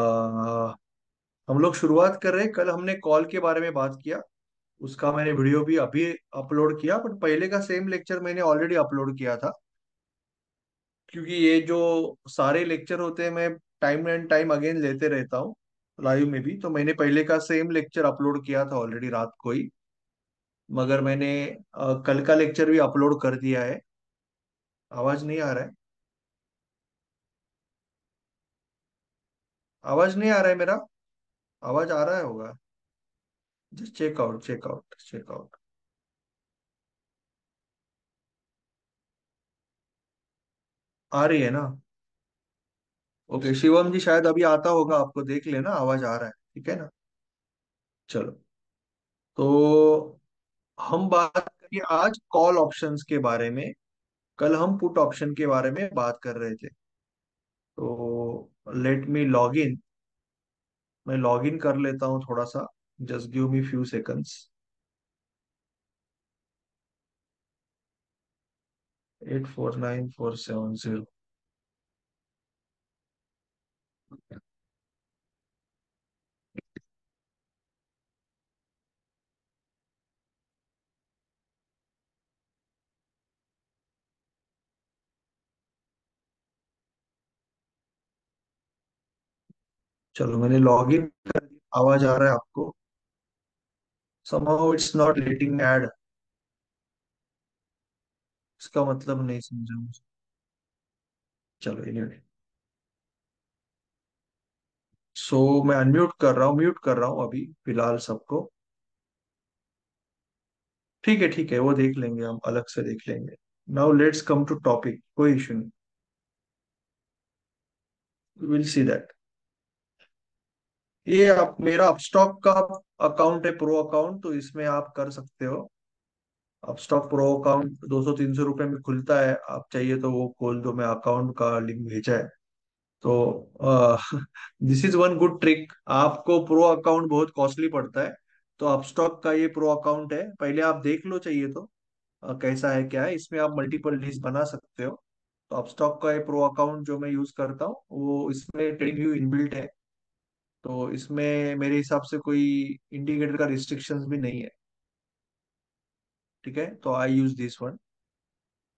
हम लोग शुरुआत कर रहे हैं कल हमने कॉल के बारे में बात किया उसका मैंने वीडियो भी अभी अपलोड किया बट पहले का सेम लेक्चर मैंने ऑलरेडी अपलोड किया था क्योंकि ये जो सारे लेक्चर होते हैं मैं टाइम एंड टाइम अगेन लेते रहता हूँ लाइव में भी तो मैंने पहले का सेम लेक्चर अपलोड किया था ऑलरेडी रात को ही मगर मैंने कल का लेक्चर भी अपलोड कर दिया है आवाज नहीं आ रहा है आवाज नहीं आ रहा है मेरा आवाज आ रहा है होगा जस्ट आउट चेक आउट आ रही है ना ओके शिवम जी शायद अभी आता होगा आपको देख लेना आवाज आ रहा है ठीक है ना चलो तो हम बात करेंगे आज कॉल ऑप्शंस के बारे में कल हम पुट ऑप्शन के बारे में बात कर रहे थे तो लेट मी लॉग इन मैं लॉग इन कर लेता हूँ थोड़ा सा just give me few seconds eight four nine four seven zero चलो मैंने लॉग इन कर दिया आवाज आ रहा है आपको समाउ इट्स नॉट लेटिंग एड इसका मतलब नहीं समझा मुझे चलो एनीवे सो so, मैं अनम्यूट कर रहा हूँ म्यूट कर रहा हूँ अभी फिलहाल सबको ठीक है ठीक है वो देख लेंगे हम अलग से देख लेंगे now let's come to topic कोई इशू नहीं विल सी दैट ये आप मेरा अपस्टॉक का अकाउंट है प्रो अकाउंट तो इसमें आप कर सकते हो अपस्टॉक प्रो अकाउंट दो सौ तीन सौ रुपए में खुलता है आप चाहिए तो वो खोल दो मैं अकाउंट का लिंक भेजा है तो this is one good trick आपको प्रो अकाउंट बहुत कॉस्टली पड़ता है तो अपस्टॉक का ये प्रो अकाउंट है पहले आप देख लो चाहिए तो आ, कैसा है क्या है इसमें आप मल्टीपल लिस्ट बना सकते हो तो आप स्टॉक का ये प्रो अकाउंट जो मैं यूज करता हूँ वो इसमें ट्रेड व्यू इनबिल्ट है तो इसमें मेरे हिसाब से कोई इंडिकेटर का रिस्ट्रिक्शंस भी नहीं है ठीक है तो I use this one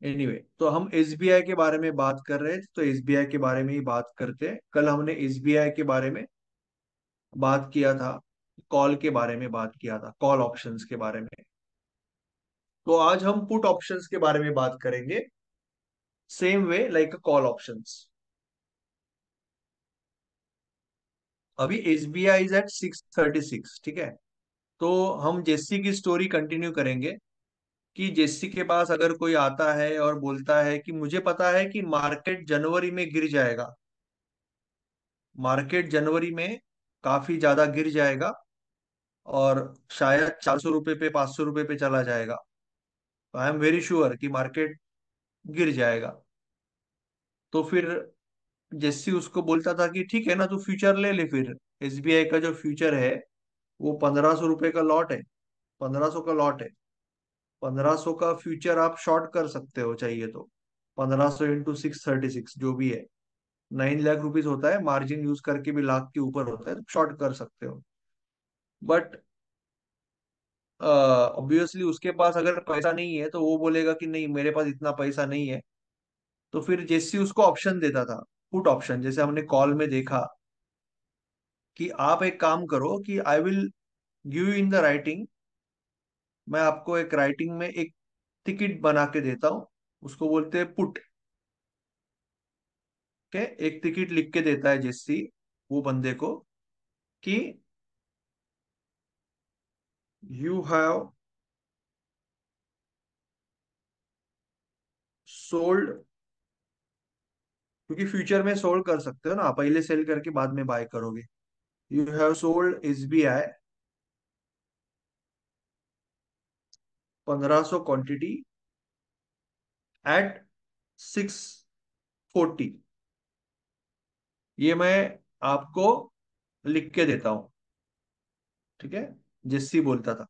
anyway तो हम एस के बारे में बात कर रहे थे तो एस के बारे में ही बात करते हैं कल हमने एस के बारे में बात किया था कॉल के बारे में बात किया था कॉल ऑप्शंस के बारे में तो आज हम पुट ऑप्शंस के बारे में बात करेंगे same way like call options अभी S B I is at six thirty six ठीक है तो हम जेसी की स्टोरी कंटिन्यू करेंगे कि जेसी के पास अगर कोई आता है और बोलता है कि मुझे पता है कि मार्केट जनवरी में गिर जाएगा मार्केट जनवरी में काफी ज्यादा गिर जाएगा और शायद चार सौ रुपये पे पांच सौ रुपये पे चला जाएगा तो आई एम वेरी श्योर कि मार्केट गिर जाएगा तो फिर जेसी उसको बोलता था कि ठीक है ना तू फ्यूचर ले ले फिर एस का जो फ्यूचर है वो पंद्रह सौ रुपए का लॉट है पंद्रह सौ का लॉट है पंद्रह सौ का फ्यूचर आप शॉर्ट कर सकते हो चाहिए तो पंद्रह सौ इंटू सिक्स थर्टी सिक्स जो भी है नाइन लाख रुपीज होता है मार्जिन यूज करके भी लाख के ऊपर होता है तो शॉर्ट कर सकते हो बट ऑब्वियसली uh, उसके पास अगर पैसा नहीं है तो वो बोलेगा कि नहीं मेरे पास इतना पैसा नहीं है तो फिर जेस्सी उसको ऑप्शन देता था पुट ऑप्शन जैसे हमने कॉल में देखा कि आप एक काम करो कि I will give you in the writing मैं आपको एक राइटिंग में एक टिकट बना के देता हूं उसको बोलते हैं पुट के एक टिकट लिख के देता है जेसी वो बंदे को कि यू हैव सोल्ड क्योंकि फ्यूचर में सोल्ड कर सकते हो ना पहले सेल करके बाद में बाय करोगे you have sold S B I पंद्रह so quantity at six forty ये मैं आपको लिख के देता हूं ठीक है जिससी बोलता था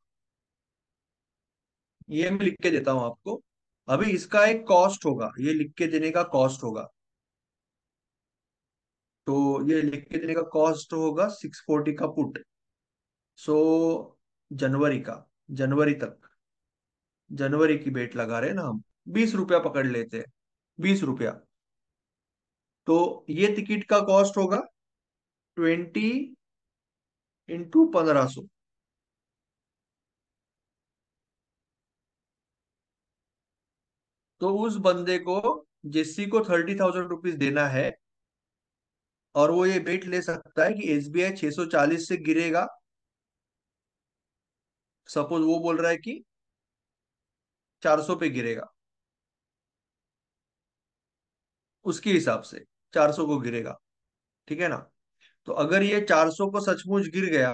ये मैं लिख के देता हूं आपको अभी इसका एक कॉस्ट होगा ये लिख के देने का कॉस्ट होगा तो ये लिख के देने का कॉस्ट होगा सिक्स फोर्टी का पुट सो जनवरी का जनवरी तक जनवरी की बेट लगा रहे ना हम बीस रुपया पकड़ लेते हैं बीस रुपया तो ये टिकट का कॉस्ट होगा ट्वेंटी इंटू पंद्रह सो तो उस बंदे को जेसी को थर्टी थाउजेंड रुपीज देना है और वो ये बेट ले सकता है कि एस बी आई छह चालीस से गिरेगा सपोज वो बोल रहा है कि चार सौ पे गिरेगा उसके हिसाब से चार सौ को गिरेगा ठीक है ना तो अगर ये चार सौ को सचमुच गिर गया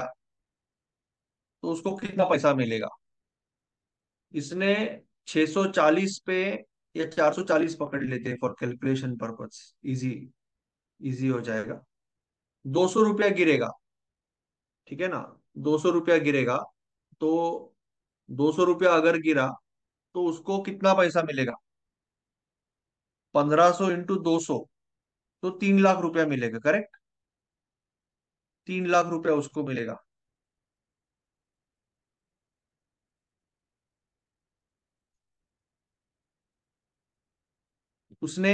तो उसको कितना पैसा मिलेगा इसने 640 पे या 440 पकड़ लेते हैं for calculation purpose easy easy हो जाएगा दो सौ रुपया गिरेगा ठीक है ना दो सौ रुपया गिरेगा तो दो सौ रुपया अगर गिरा तो उसको कितना पैसा मिलेगा पंद्रह सो इंटू दो सो तो तीन लाख रुपया मिलेगा करेक्ट तीन लाख रुपया उसको मिलेगा उसने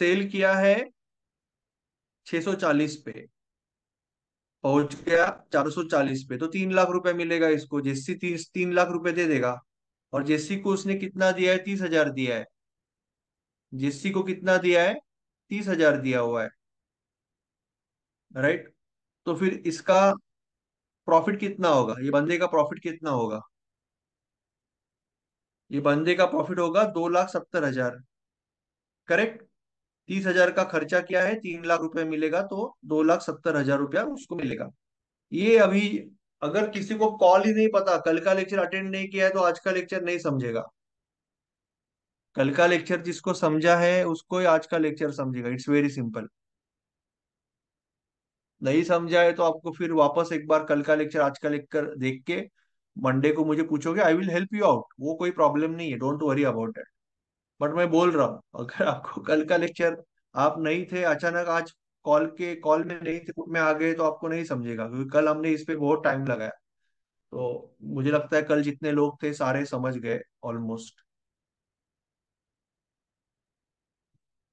सेल किया है 640 पे पहुंच गया 440 पे तो तीन लाख रुपए मिलेगा इसको जेसी तीस तीन लाख रुपए दे देगा और जेसी को उसने कितना दिया है तीस हजार दिया है जेसी को कितना दिया है तीस हजार दिया हुआ है राइट तो फिर इसका प्रॉफिट कितना होगा ये बंदे का प्रॉफिट कितना होगा ये बंदे का प्रॉफिट होगा दो लाख सत्तर हजार करेक्ट तीस हजार का खर्चा किया है तीन लाख रुपए मिलेगा तो दो लाख सत्तर हजार रुपया उसको मिलेगा ये अभी अगर किसी को कॉल ही नहीं पता कल का लेक्चर अटेंड नहीं किया है तो आज का लेक्चर नहीं समझेगा कल का लेक्चर जिसको समझा है उसको ही आज का लेक्चर समझेगा इट्स वेरी सिंपल नहीं समझा है तो आपको फिर वापस एक बार कल का लेक्चर आज का लेक्चर देख के मंडे को मुझे पूछोगे I will help you out वो कोई प्रॉब्लम नहीं है don't worry about that but मैं बोल रहा हूँ अगर आपको कल का लेक्चर आप नहीं थे अचानक आज कॉल के कॉल में नहीं थे तो में आ गए तो आपको नहीं समझेगा क्योंकि कल हमने इस पर बहुत टाइम लगाया तो मुझे लगता है कल जितने लोग थे सारे समझ गए ऑलमोस्ट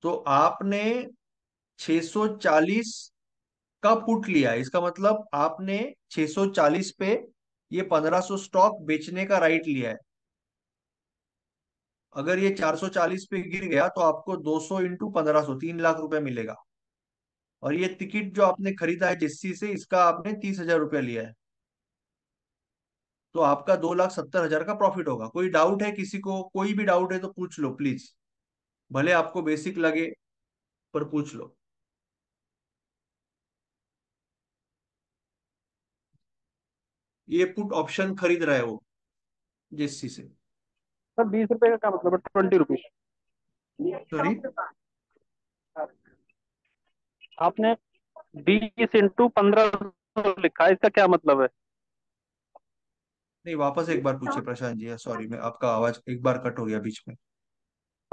तो आपने 640 का पुट लिया इसका मतलब आपने 640 पे ये 1500 स्टॉक बेचने का राइट लिया है अगर ये 440 पे गिर गया तो आपको 200 सौ इंटू पंद्रह तीन लाख रुपए मिलेगा और ये टिकट जो आपने खरीदा है जिससी से इसका आपने तीस हजार रुपया लिया है तो आपका दो लाख सत्तर हजार का प्रॉफिट होगा कोई डाउट है किसी को कोई भी डाउट है तो पूछ लो प्लीज भले आपको बेसिक लगे पर पूछ लो ये पुट ऑप्शन खरीद रहा है वो जिससी से सर बीस रुपए का क्या मतलब है ट्वेंटी रुपीज सॉरी आपने बीस इंटू पंद्रह लिखा इसका क्या मतलब है नहीं वापस एक बार पूछे प्रशांत जी सॉरी मैं आपका आवाज एक बार कट हो गया बीच में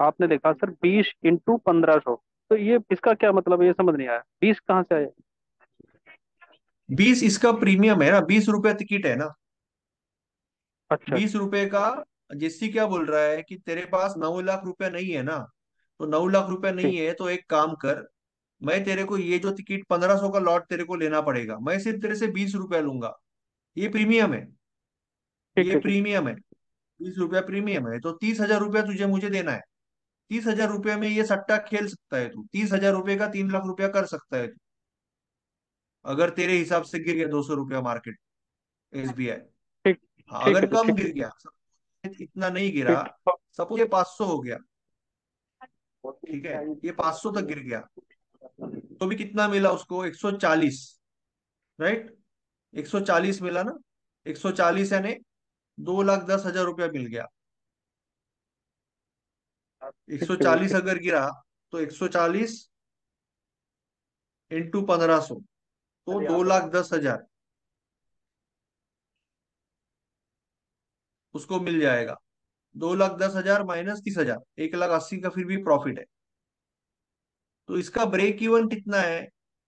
आपने देखा सर बीस इंटू पंद्रह सौ तो ये इसका क्या मतलब है ये समझ नहीं आया बीस कहाँ से आया बीस इसका प्रीमियम है ना बीस रुपया टिकट है ना अच्छा बीस रुपए का जेसी क्या बोल रहा है कि तेरे पास नौ लाख रुपया नहीं है ना तो नौ लाख रुपया नहीं है तो एक काम कर मैं तेरे को ये जो टिकट पंद्रह सौ का लॉट तेरे को लेना पड़ेगा मैं सिर्फ तेरे से बीस रुपया लूंगा ये प्रीमियम है ये प्रीमियम है बीस रुपया प्रीमियम है तो तीस हजार रुपया तुझे मुझे देना है तीस हजार रुपया में ये सट्टा खेल सकता है तू तीस हजार रुपये का तीन लाख रुपया कर सकता है तू अगर तेरे हिसाब से गिर गया दो सौ रुपया मार्केट एस बी आई हाँ, अगर तो कम गिर गया इतना नहीं गिरा सपोज ये पांच सौ हो गया ठीक है ये पांच सौ तक गिर गया तो भी कितना मिला उसको एक सौ चालीस राइट एक सौ चालीस मिला ना एक सौ चालीस यानी दो लाख दस हजार रुपया मिल गया एक सौ चालीस अगर गिरा तो एक सौ चालीस इंटू पंद्रह सो तो दो लाख दस हजार उसको मिल जाएगा दो लाख दस हजार माइनस तीस हजार एक लाख अस्सी का फिर भी प्रॉफिट है तो इसका ब्रेक इवन कितना है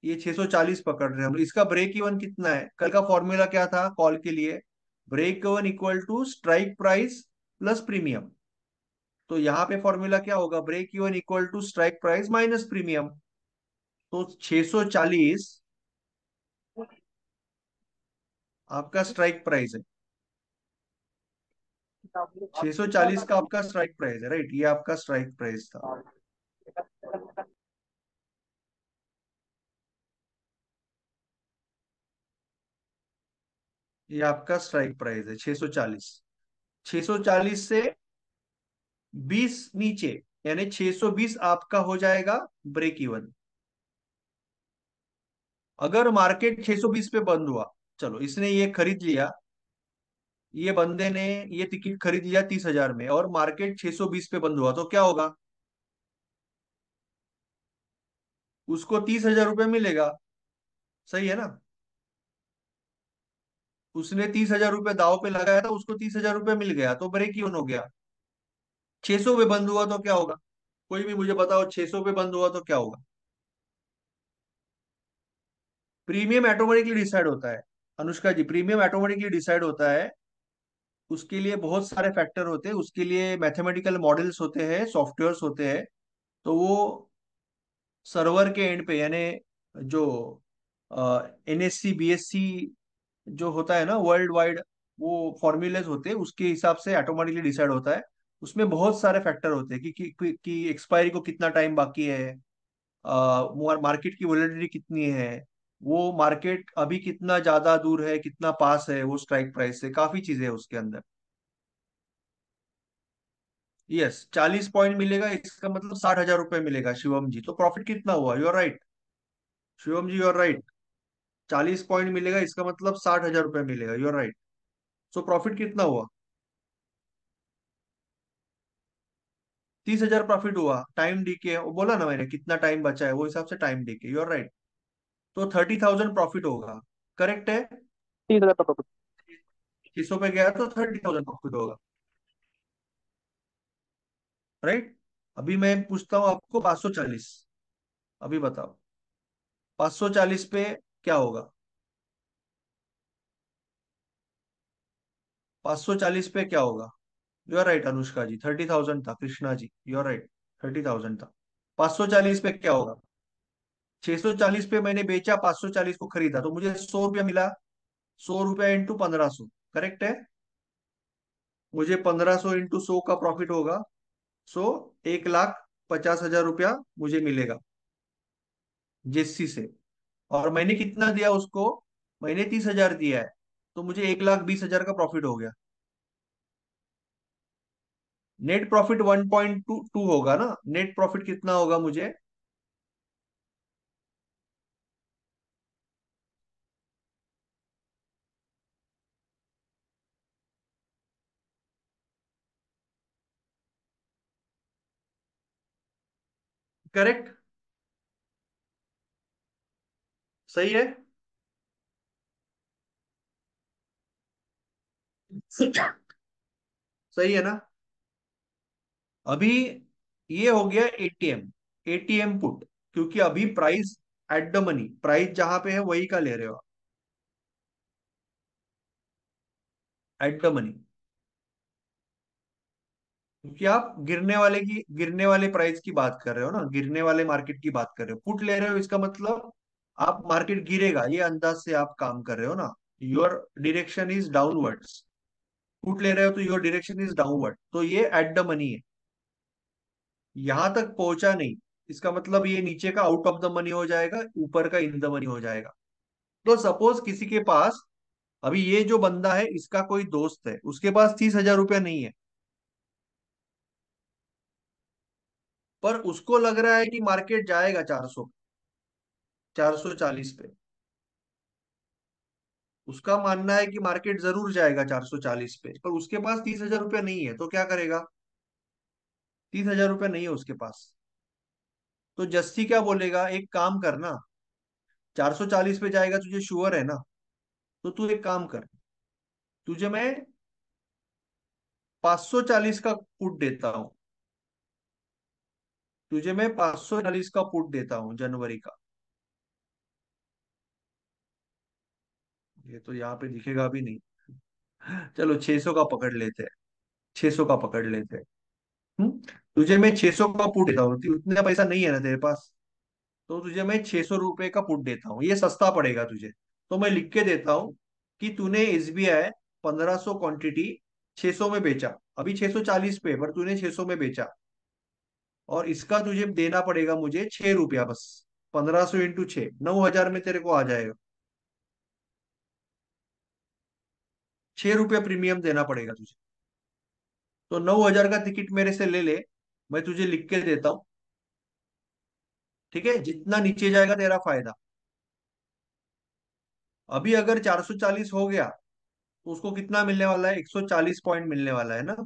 ये 640 पकड़ रहे हैं हम इसका ब्रेक इवन कितना है कल का फॉर्मूला क्या था कॉल के लिए break even equal to strike price plus premium तो यहाँ पे फॉर्मूला क्या होगा break even equal to strike price minus premium तो 640 आपका स्ट्राइक प्राइस है 640 सौ चालीस का आपका स्ट्राइक प्राइस है राइट ये आपका स्ट्राइक प्राइस था ये आपका स्ट्राइक प्राइस है 640 640 से 20 नीचे यानी 620 आपका हो जाएगा ब्रेक इवन अगर मार्केट 620 पे बंद हुआ चलो इसने ये खरीद लिया ये बंदे ने ये टिकट खरीद लिया तीस हजार में और मार्केट 620 पे बंद हुआ तो क्या होगा उसको तीस हजार रुपये मिलेगा सही है ना उसने तीस हजार रुपये दाव पे लगाया था उसको तीस हजार रुपये मिल गया तो ब्रेक यून हो गया छे सौ पे बंद हुआ तो क्या होगा कोई भी मुझे बताओ छे सौ पे बंद हुआ तो क्या होगा प्रीमियम ऑटोमेटिकली डिसाइड होता है Anushka ji premium automatically decide होता है उसके लिए बहुत सारे फैक्टर होते हैं उसके लिए मैथमेटिकल मॉडल्स होते हैं सॉफ्टवेयर्स होते हैं तो वो सर्वर के एंड पे यानी जो N S C B S C जो होता है ना वर्ल्ड वाइड वो फॉर्मूलेज होते हैं उसके हिसाब से ऑटोमेटिकली डिसाइड होता है उसमें बहुत सारे फैक्टर होते हैं कि कि, कि, एक्सपायरी को कितना टाइम बाकी है मार्केट की वोलेटिलिटी कितनी है वो मार्केट अभी कितना ज्यादा दूर है कितना पास है वो स्ट्राइक प्राइस से काफी चीजें है उसके अंदर यस चालीस पॉइंट मिलेगा इसका मतलब साठ हजार रुपए मिलेगा शिवम जी तो प्रॉफिट कितना हुआ you are right Shivam ji you are right चालीस पॉइंट मिलेगा इसका मतलब साठ हजार रुपए मिलेगा you are right so profit कितना हुआ तीस हजार प्रॉफिट हुआ टाइम डी के बोला ना मैंने कितना टाइम बचा है वो हिसाब से time decay you are right तो थर्टी थाउजेंड प्रॉफिट होगा करेक्ट है तीस हजार प्रॉफिट छह पे गया तो थर्टी थाउजेंड प्रॉफिट होगा राइट अभी मैं पूछता हूं आपको पांच सौ चालीस अभी बताओ पांच सौ चालीस पे क्या होगा पांच सौ चालीस पे क्या होगा you are right Anushka ji thirty thousand था Krishna ji you are right thirty thousand था पांच सौ चालीस पे क्या होगा 640 पे मैंने बेचा 540 को खरीदा तो मुझे सौ रुपया मिला सौ रुपया इंटू पंद्रह करेक्ट है मुझे पंद्रह सौ इंटू सो का प्रॉफिट होगा सो एक लाख पचास हजार रुपया मुझे मिलेगा जेसी से और मैंने कितना दिया उसको मैंने तीस हजार दिया है तो मुझे एक लाख बीस हजार का प्रॉफिट हो गया net profit one point two two होगा ना नेट प्रॉफिट कितना होगा मुझे करेक्ट सही है सही है ना अभी ये हो गया एटीएम एटीएम पुट क्योंकि अभी price at the money price जहां पे है वही का ले रहे हो एट द मनी क्योंकि आप गिरने वाले की गिरने वाले प्राइस की बात कर रहे हो ना गिरने वाले मार्केट की बात कर रहे हो पुट ले रहे हो इसका मतलब आप मार्केट गिरेगा ये अंदाज से आप काम कर रहे हो ना your direction is downwards put ले रहे हो तो योर डिरेक्शन इज डाउनवर्ड तो ये एट द मनी है यहां तक पहुंचा नहीं इसका मतलब ये नीचे का आउट ऑफ द मनी हो जाएगा ऊपर का इन द मनी हो जाएगा तो सपोज किसी के पास अभी ये जो बंदा है इसका कोई दोस्त है उसके पास तीस हजार रुपया नहीं है पर उसको लग रहा है कि मार्केट जाएगा 400 440 पे उसका मानना है कि मार्केट जरूर जाएगा 440 पे पर उसके पास तीस हजार रुपया नहीं है तो क्या करेगा तीस हजार रुपया नहीं है उसके पास तो जस्सी क्या बोलेगा एक काम करना 440 पे जाएगा तुझे श्योर है ना तो तू एक काम कर तुझे मैं 540 का पुट देता हूं तुझे मैं पांच सौ चालीस का पुट देता हूं जनवरी का ये तो यहाँ पे दिखेगा भी नहीं चलो छह सौ का पकड़ लेते हैं छह सौ का पकड़ लेते हैं हम्म, तुझे मैं छह सौ का पुट देता हूँ उतना पैसा नहीं है ना तेरे पास तो तुझे मैं छह सौ रुपए का पुट देता हूँ ये सस्ता पड़ेगा तुझे तो मैं लिख के देता हूँ कि तूने एस बी आई पंद्रह सौ क्वांटिटी 600 में बेचा अभी 640 पे पर तूने 600 में बेचा और इसका तुझे देना पड़ेगा मुझे छह रुपया बस पंद्रह सो इंटू छ नौ हजार में तेरे को आ जाएगा छह रुपया प्रीमियम देना पड़ेगा तुझे तो नौ हजार का टिकट मेरे से ले ले मैं तुझे लिख के देता हूं ठीक है जितना नीचे जाएगा तेरा फायदा अभी अगर 440 हो गया तो उसको कितना मिलने वाला है 140 पॉइंट मिलने वाला है ना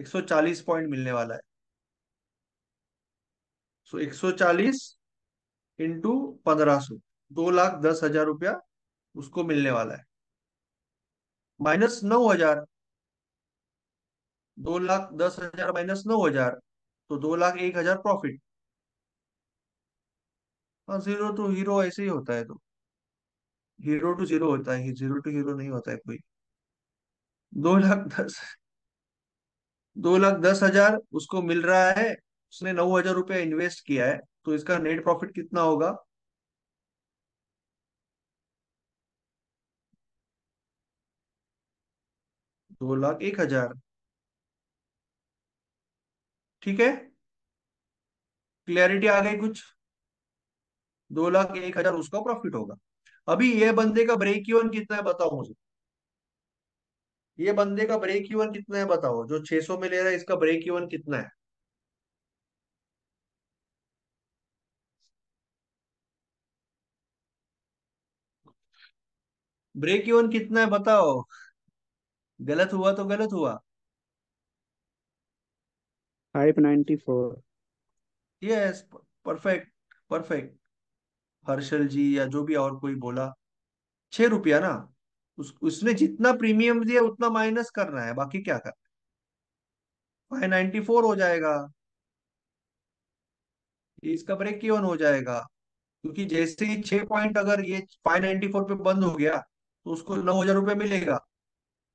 140 पॉइंट मिलने वाला है सो एक सौ चालीस इंटू पंद्रह सो दो लाख दस हजार रुपया उसको मिलने वाला है माइनस नौ हजार दो लाख दस हजार माइनस नौ हजार तो दो लाख एक हजार प्रॉफिट जीरो टू हीरो ऐसे ही होता है तो हीरो टू जीरो होता है जीरो टू हीरो नहीं होता है कोई दो लाख दस दो लाख दस हजार उसको मिल रहा है उसने नौ हजार रुपया इन्वेस्ट किया है तो इसका नेट प्रॉफिट कितना होगा दो लाख एक हजार ठीक है क्लैरिटी आ गई कुछ दो लाख एक हजार उसका प्रॉफिट होगा अभी ये बंदे का ब्रेक इवन कितना है बताओ मुझे ये बंदे का ब्रेक इवन कितना है बताओ जो 600 में ले रहा है इसका ब्रेक इवन कितना है ब्रेक इवन कितना है बताओ गलत हुआ तो गलत हुआ five yes perfect perfect Harshal ji या जो भी और कोई बोला छह रुपया ना उस, उसने जितना प्रीमियम दिया उतना माइनस करना है बाकी क्या करना फाइव नाइनटी फोर हो जाएगा इसका ब्रेक क्यों हो जाएगा क्योंकि जैसे ही छह पॉइंट अगर ये फाइव नाइन्टी फोर पे बंद हो गया तो उसको नौ हजार रुपये मिलेगा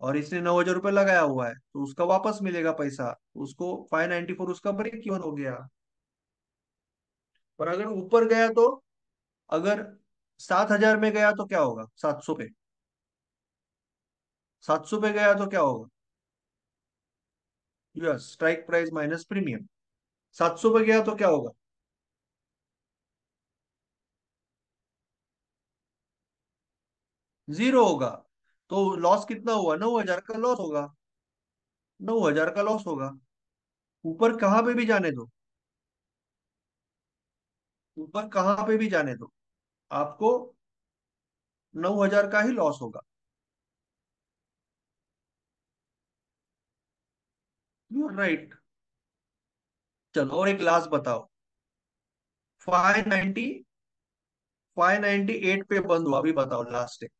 और इसने नौ हजार रुपये लगाया हुआ है तो उसका वापस मिलेगा पैसा उसको फाइव नाइनटी फोर उसका ब्रेक इवन हो गया पर अगर ऊपर गया तो अगर सात हजार में गया तो क्या होगा सात सौ पे सात सौ पे गया तो क्या होगा yes strike price minus premium सात सौ पे गया तो क्या होगा जीरो होगा तो लॉस कितना हुआ नौ हजार का लॉस होगा नौ हजार का लॉस होगा ऊपर कहां पे भी जाने दो ऊपर कहां पे भी जाने दो आपको नौ हजार का ही लॉस होगा यू राइट चलो और एक लास्ट बताओ five ninety five ninety eight पे बंद हुआ अभी बताओ लास्ट एक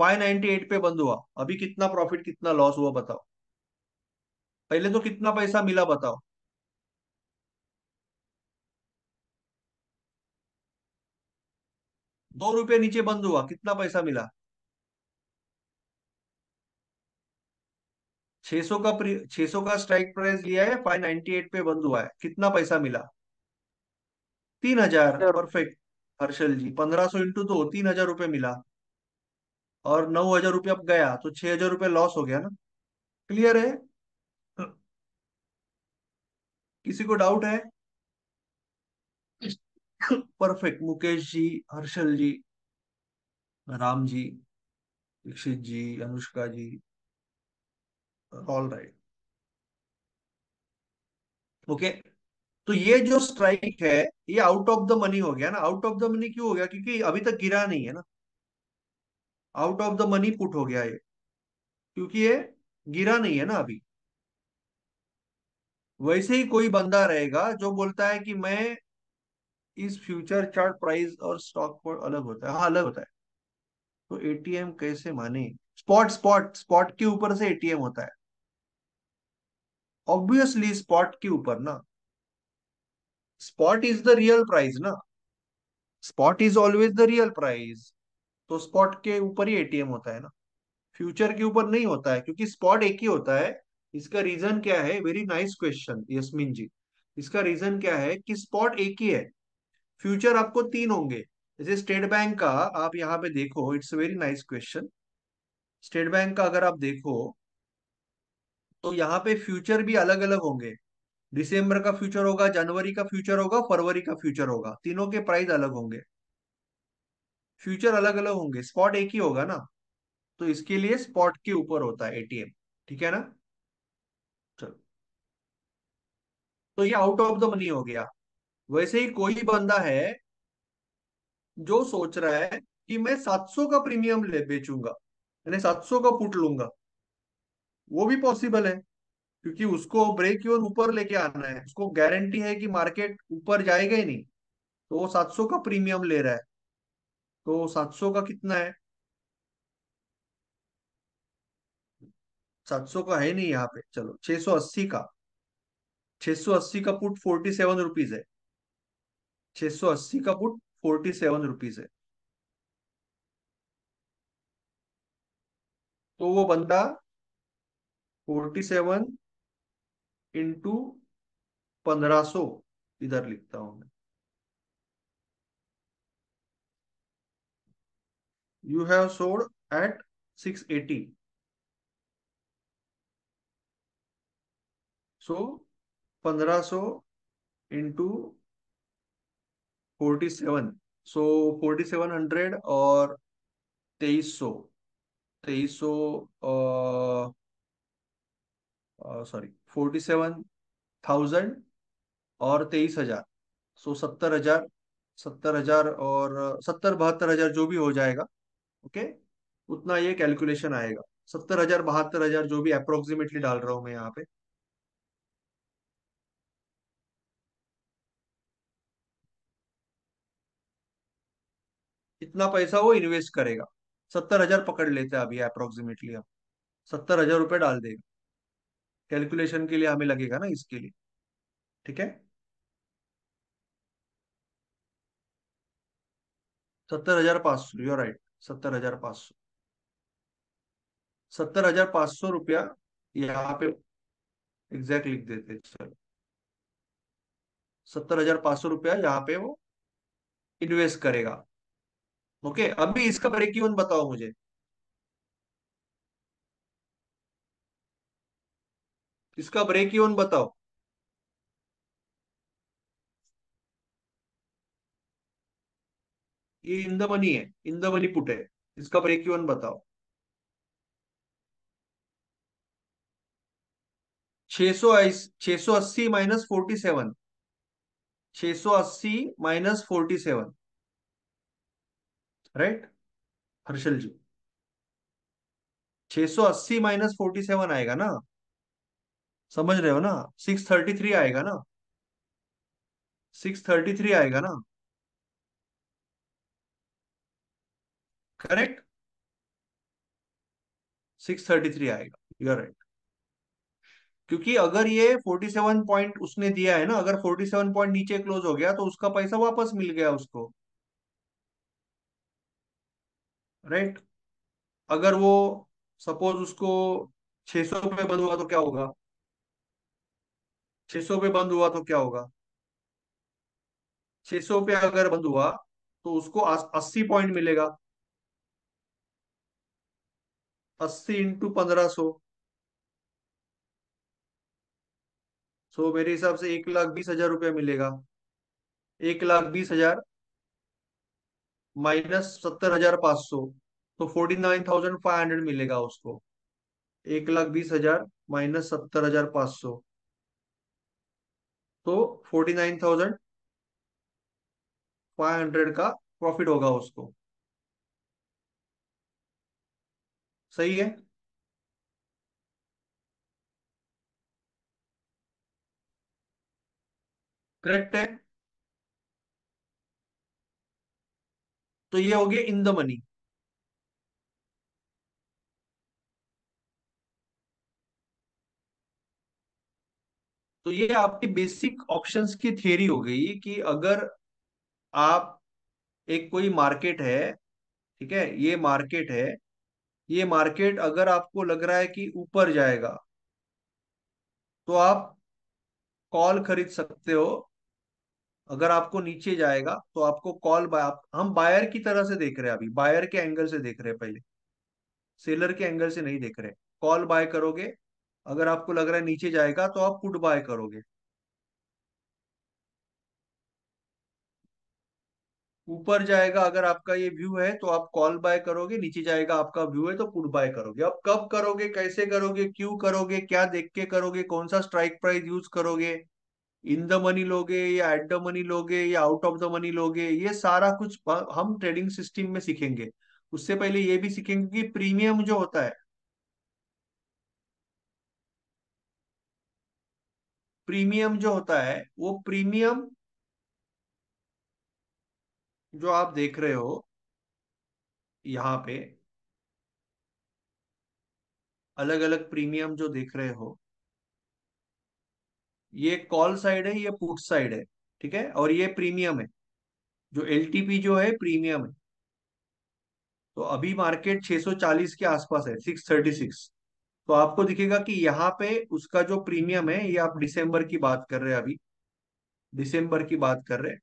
598 पे बंद हुआ अभी कितना प्रॉफिट कितना लॉस हुआ बताओ पहले तो कितना पैसा मिला बताओ दो रुपये नीचे बंद हुआ कितना पैसा मिला 600 का 600 का स्ट्राइक प्राइस लिया है 598 पे बंद हुआ है कितना पैसा मिला तीन हजार परफेक्ट हर्षल जी पंद्रह सौ इंटू दो तीन हजार रुपये मिला और नौ हजार रुपया गया तो छह हजार रुपया लॉस हो गया ना क्लियर है किसी को डाउट है perfect Mukesh ji Harshal ji Ram ji Dixit ji Anushka ji all right okay तो ये जो स्ट्राइक है ये आउट ऑफ द मनी हो गया ना आउट ऑफ द मनी क्यों हो गया क्योंकि अभी तक गिरा नहीं है ना out of the money put हो गया ये क्योंकि ये गिरा नहीं है ना अभी वैसे ही कोई बंदा रहेगा जो बोलता है कि मैं इस फ्यूचर चार्ट प्राइस और स्टॉक पर अलग होता है हाँ अलग होता है तो एटीएम कैसे माने स्पॉट स्पॉट स्पॉट के ऊपर से एटीएम होता है ऑब्वियसली स्पॉट के ऊपर ना spot is the real price ना spot is always the real price तो स्पॉट के ऊपर ही एटीएम होता है ना फ्यूचर के ऊपर नहीं होता है क्योंकि स्पॉट एक ही होता है इसका रीजन क्या है वेरी नाइस क्वेश्चन यस्मिन जी इसका रीजन क्या है कि स्पॉट एक ही है फ्यूचर आपको तीन होंगे जैसे स्टेट बैंक का आप यहाँ पे देखो it's very nice question State Bank का अगर आप देखो तो यहाँ पे फ्यूचर भी अलग अलग होंगे दिसंबर का फ्यूचर होगा जनवरी का फ्यूचर होगा फरवरी का फ्यूचर होगा तीनों के प्राइस अलग होंगे फ्यूचर अलग अलग होंगे स्पॉट एक ही होगा ना तो इसके लिए स्पॉट के ऊपर होता है एटीएम ठीक है ना चलो तो ये आउट ऑफ द मनी हो गया वैसे ही कोई बंदा है जो सोच रहा है कि मैं 700 का प्रीमियम ले बेचूंगा यानी 700 का पुट लूंगा वो भी पॉसिबल है क्योंकि उसको ब्रेक योर ऊपर लेके आना है उसको गारंटी है कि मार्केट ऊपर जाएगा ही नहीं तो वो 700 का प्रीमियम ले रहा है तो सात सौ का कितना है सात सौ का है नहीं यहाँ पे चलो छह सौ अस्सी का छह सौ अस्सी का पुट फोर्टी सेवन रुपीज है छह सौ अस्सी का पुट फोर्टी सेवन रुपीज है तो वो बंदा फोर्टी सेवन इंटू पंद्रह सो इधर लिखता हूं मैं you have sold at 680 so 1500 into 47 so 4700 और 2300 2300 सॉरी फोर्टी सेवन थाउजेंड और तेईस हजार सो सत्तर हजार सत्तर हजार और सत्तर बहत्तर हजार जो भी हो जाएगा ओके उतना ये कैलकुलेशन आएगा सत्तर हजार बहत्तर हजार जो भी अप्रोक्सीमेटली डाल रहा हूं मैं यहाँ पे इतना पैसा वो इन्वेस्ट करेगा सत्तर हजार पकड़ लेते हैं अभी अप्रोक्सीमेटली हम सत्तर हजार रुपये डाल देगा कैलकुलेशन के लिए हमें लगेगा ना इसके लिए ठीक है सत्तर हजार पास सौ यूर राइट सत्तर हजार पांच सौ सत्तर हजार पांच सौ रुपया यहाँ पे एग्जैक्ट लिख देते चलो सत्तर हजार पांच सौ रुपया यहाँ पे वो इन्वेस्ट करेगा ओके अभी इसका ब्रेक इवन बताओ मुझे इसका ब्रेक इवन बताओ ये इंदमनी मनी है इंदमनी मनी पुट है इसका ब्रेक इवन बताओ अस्सी माइनस फोर्टी सेवन छह सौ अस्सी minus forty seven right Harshal ji अस्सी माइनस फोर्टी सेवन आएगा ना समझ रहे हो ना सिक्स थर्टी थ्री आएगा ना सिक्स थर्टी थ्री आएगा ना करेक्ट 633 आएगा यू राइट क्योंकि अगर ये 47 पॉइंट उसने दिया है ना अगर 47 पॉइंट नीचे क्लोज हो गया तो उसका पैसा वापस मिल गया उसको राइट right? अगर वो सपोज उसको 600 पे बंद हुआ तो क्या होगा 600 पे बंद हुआ तो क्या होगा 600 पे अगर बंद हुआ तो उसको 80 पॉइंट मिलेगा अस्सी इंटू पंद्रह सो सो मेरे हिसाब से एक लाख बीस हजार रुपया मिलेगा एक लाख बीस हजार माइनस सत्तर हजार पांच सौ तो forty nine thousand five hundred मिलेगा उसको एक लाख बीस हजार माइनस सत्तर हजार पांच सौ तो forty nine thousand five hundred का प्रॉफिट होगा उसको सही है करेक्ट है तो ये हो गया इन द मनी तो ये आपकी बेसिक ऑप्शंस की थियरी हो गई कि अगर आप एक कोई मार्केट है ठीक है ये मार्केट है ये मार्केट अगर आपको लग रहा है कि ऊपर जाएगा तो आप कॉल खरीद सकते हो अगर आपको नीचे जाएगा तो आपको कॉल बाय आप, हम बायर की तरह से देख रहे हैं अभी बायर के एंगल से देख रहे हैं पहले सेलर के एंगल से नहीं देख रहे कॉल बाय करोगे अगर आपको लग रहा है नीचे जाएगा तो आप पुट बाय करोगे ऊपर जाएगा अगर आपका ये व्यू है तो आप कॉल बाय करोगे नीचे जाएगा आपका व्यू है तो पुट बाय करोगे अब कब करोगे कैसे करोगे क्यों करोगे क्या देख के करोगे कौन सा स्ट्राइक प्राइस यूज करोगे इन द मनी लोगे या एट द मनी लोगे या आउट ऑफ द मनी लोगे ये सारा कुछ हम ट्रेडिंग सिस्टम में सीखेंगे उससे पहले ये भी सीखेंगे कि प्रीमियम जो होता है प्रीमियम जो होता है वो प्रीमियम जो आप देख रहे हो यहां पे अलग अलग प्रीमियम जो देख रहे हो ये कॉल साइड है ये पुट साइड है ठीक है और ये प्रीमियम है जो एलटीपी जो है प्रीमियम है तो अभी मार्केट 640 के आसपास है 636 तो आपको दिखेगा कि यहां पे उसका जो प्रीमियम है ये आप दिसंबर की बात कर रहे हैं अभी दिसंबर की बात कर रहे हैं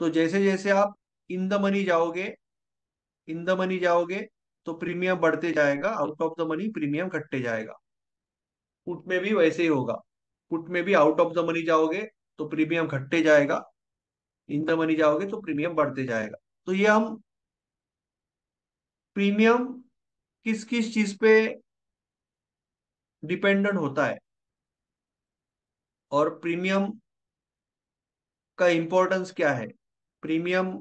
तो जैसे जैसे आप इन द मनी जाओगे इन द मनी जाओगे तो प्रीमियम बढ़ते जाएगा out of the money premium घटते जाएगा पुट में भी वैसे ही होगा पुट में भी आउट ऑफ द मनी जाओगे तो प्रीमियम घटते जाएगा इन द मनी जाओगे तो प्रीमियम बढ़ते जाएगा तो ये हम प्रीमियम किस किस चीज पे डिपेंडेंट होता है और प्रीमियम का इंपॉर्टेंस क्या है प्रीमियम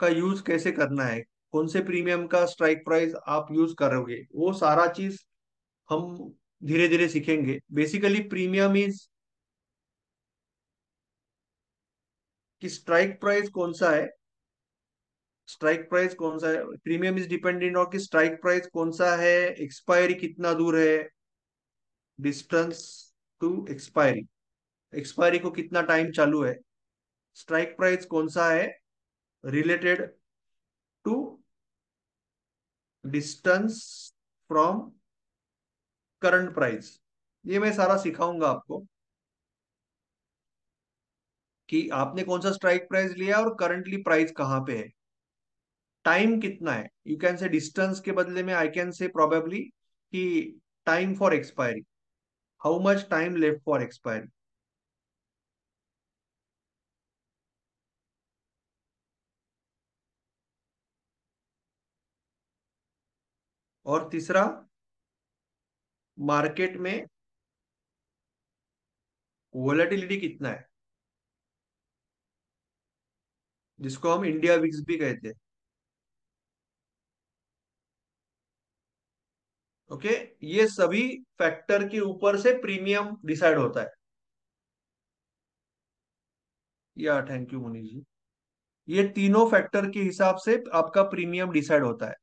का यूज कैसे करना है कौन से प्रीमियम का स्ट्राइक प्राइस आप यूज करोगे वो सारा चीज हम धीरे धीरे सीखेंगे बेसिकली प्रीमियम इज कि स्ट्राइक प्राइस कौन सा है स्ट्राइक प्राइस कौन सा है प्रीमियम इज डिपेंडेंट ऑन कि स्ट्राइक प्राइस कौन सा है एक्सपायरी कितना दूर है डिस्टेंस टू एक्सपायरी एक्सपायरी को कितना टाइम चालू है स्ट्राइक प्राइस कौन सा है related to distance from current price ये मैं सारा सिखाऊंगा आपको कि आपने कौन सा स्ट्राइक प्राइस लिया और करंटली प्राइस कहाँ पे है टाइम कितना है यू कैन से डिस्टेंस के बदले में आई कैन से प्रोबेबली कि time for expiry how much time left for expiry और तीसरा मार्केट में वोलेटिलिटी कितना है जिसको हम इंडिया विक्स भी कहते हैं ओके okay? ये सभी फैक्टर के ऊपर से प्रीमियम डिसाइड होता है या थैंक यू मुनि जी ये तीनों फैक्टर के हिसाब से आपका प्रीमियम डिसाइड होता है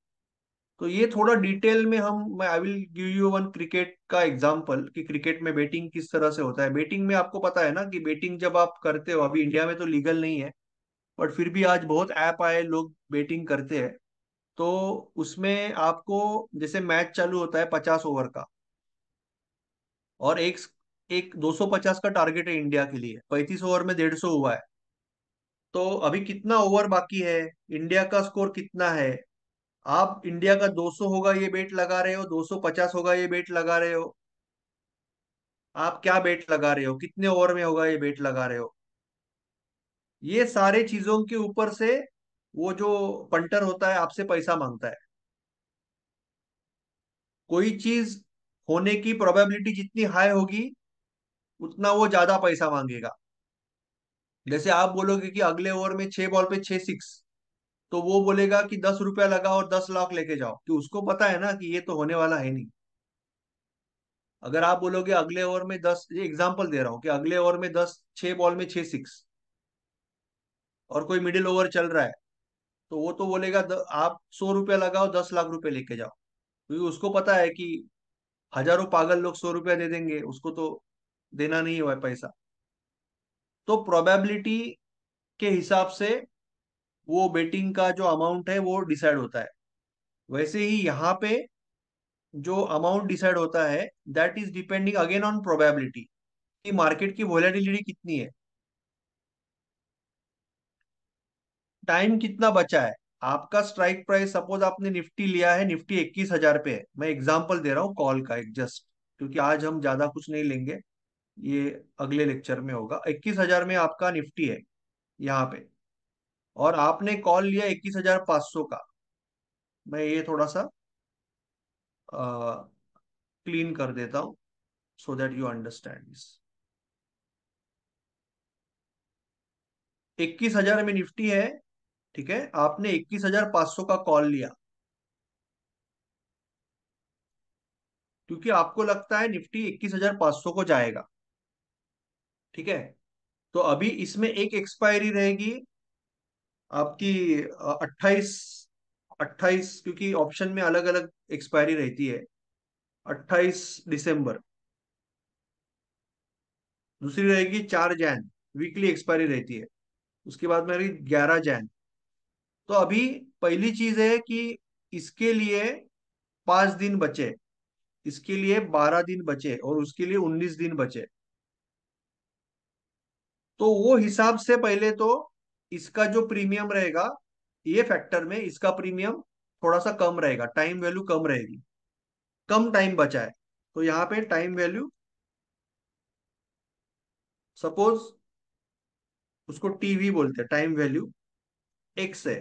तो ये थोड़ा डिटेल में हम मैं I will give you one cricket का एग्जांपल कि क्रिकेट में बेटिंग किस तरह से होता है बेटिंग में आपको पता है ना कि बेटिंग जब आप करते हो अभी इंडिया में तो लीगल नहीं है बट फिर भी आज बहुत ऐप आए लोग बेटिंग करते हैं तो उसमें आपको जैसे मैच चालू होता है पचास ओवर का और एक एक 250 का टारगेट है इंडिया के लिए 35 ओवर में 150 हुआ है तो अभी कितना ओवर बाकी है इंडिया का स्कोर कितना है आप इंडिया का 200 होगा ये बेट लगा रहे हो 250 होगा ये बेट लगा रहे हो आप क्या बेट लगा रहे हो कितने ओवर में होगा ये बेट लगा रहे हो ये सारे चीजों के ऊपर से वो जो पंटर होता है आपसे पैसा मांगता है कोई चीज होने की प्रोबेबिलिटी जितनी हाई होगी उतना वो ज्यादा पैसा मांगेगा जैसे आप बोलोगे कि अगले ओवर में छह बॉल पे छह सिक्स तो वो बोलेगा कि दस रुपया लगाओ और दस लाख लेके जाओ कि उसको पता है ना कि ये तो होने वाला है नहीं अगर आप बोलोगे अगले ओवर में दस ये एग्जाम्पल दे रहा हूं कि अगले ओवर में दस छह बॉल में छह सिक्स और कोई मिडिल ओवर चल रहा है तो वो तो बोलेगा द, आप सौ रुपया लगाओ दस लाख रुपए लेके जाओ क्योंकि तो उसको पता है कि हजारों पागल लोग सौ रुपया दे देंगे उसको तो देना नहीं हुआ पैसा तो प्रोबेबिलिटी के हिसाब से वो बेटिंग का जो अमाउंट है वो डिसाइड होता है वैसे ही यहाँ पे जो अमाउंट डिसाइड होता है that is depending again on probability कि मार्केट की वॉलेटिलिटी कितनी है टाइम कितना बचा है आपका स्ट्राइक प्राइस सपोज आपने निफ्टी लिया है निफ्टी इक्कीस हजार पे है मैं एग्जाम्पल दे रहा हूँ कॉल का एक जस्ट क्योंकि आज हम ज्यादा कुछ नहीं लेंगे ये अगले लेक्चर में होगा इक्कीस हजार में आपका निफ्टी है यहाँ पे और आपने कॉल लिया इक्कीस हजार पांच सौ का मैं ये थोड़ा सा क्लीन कर देता हूं so that you understand this इक्कीस हजार में निफ्टी है ठीक है आपने इक्कीस हजार पांच सौ का कॉल लिया क्योंकि आपको लगता है निफ्टी इक्कीस हजार पांच सौ को जाएगा ठीक है तो अभी इसमें एक एक्सपायरी रहेगी आपकी अट्ठाईस अट्ठाईस क्योंकि ऑप्शन में अलग अलग एक्सपायरी रहती है अट्ठाईस दिसंबर दूसरी रहेगी चार जैन वीकली एक्सपायरी रहती है उसके बाद में रहेगी ग्यारह जैन तो अभी पहली चीज है कि इसके लिए पांच दिन बचे इसके लिए बारह दिन बचे और उसके लिए उन्नीस दिन बचे तो वो हिसाब से पहले तो इसका जो प्रीमियम रहेगा ये फैक्टर में इसका प्रीमियम थोड़ा सा कम रहेगा टाइम वैल्यू कम रहेगी कम टाइम बचा है तो यहां पे टाइम वैल्यू सपोज उसको टीवी बोलते हैं टाइम वैल्यू एक्स है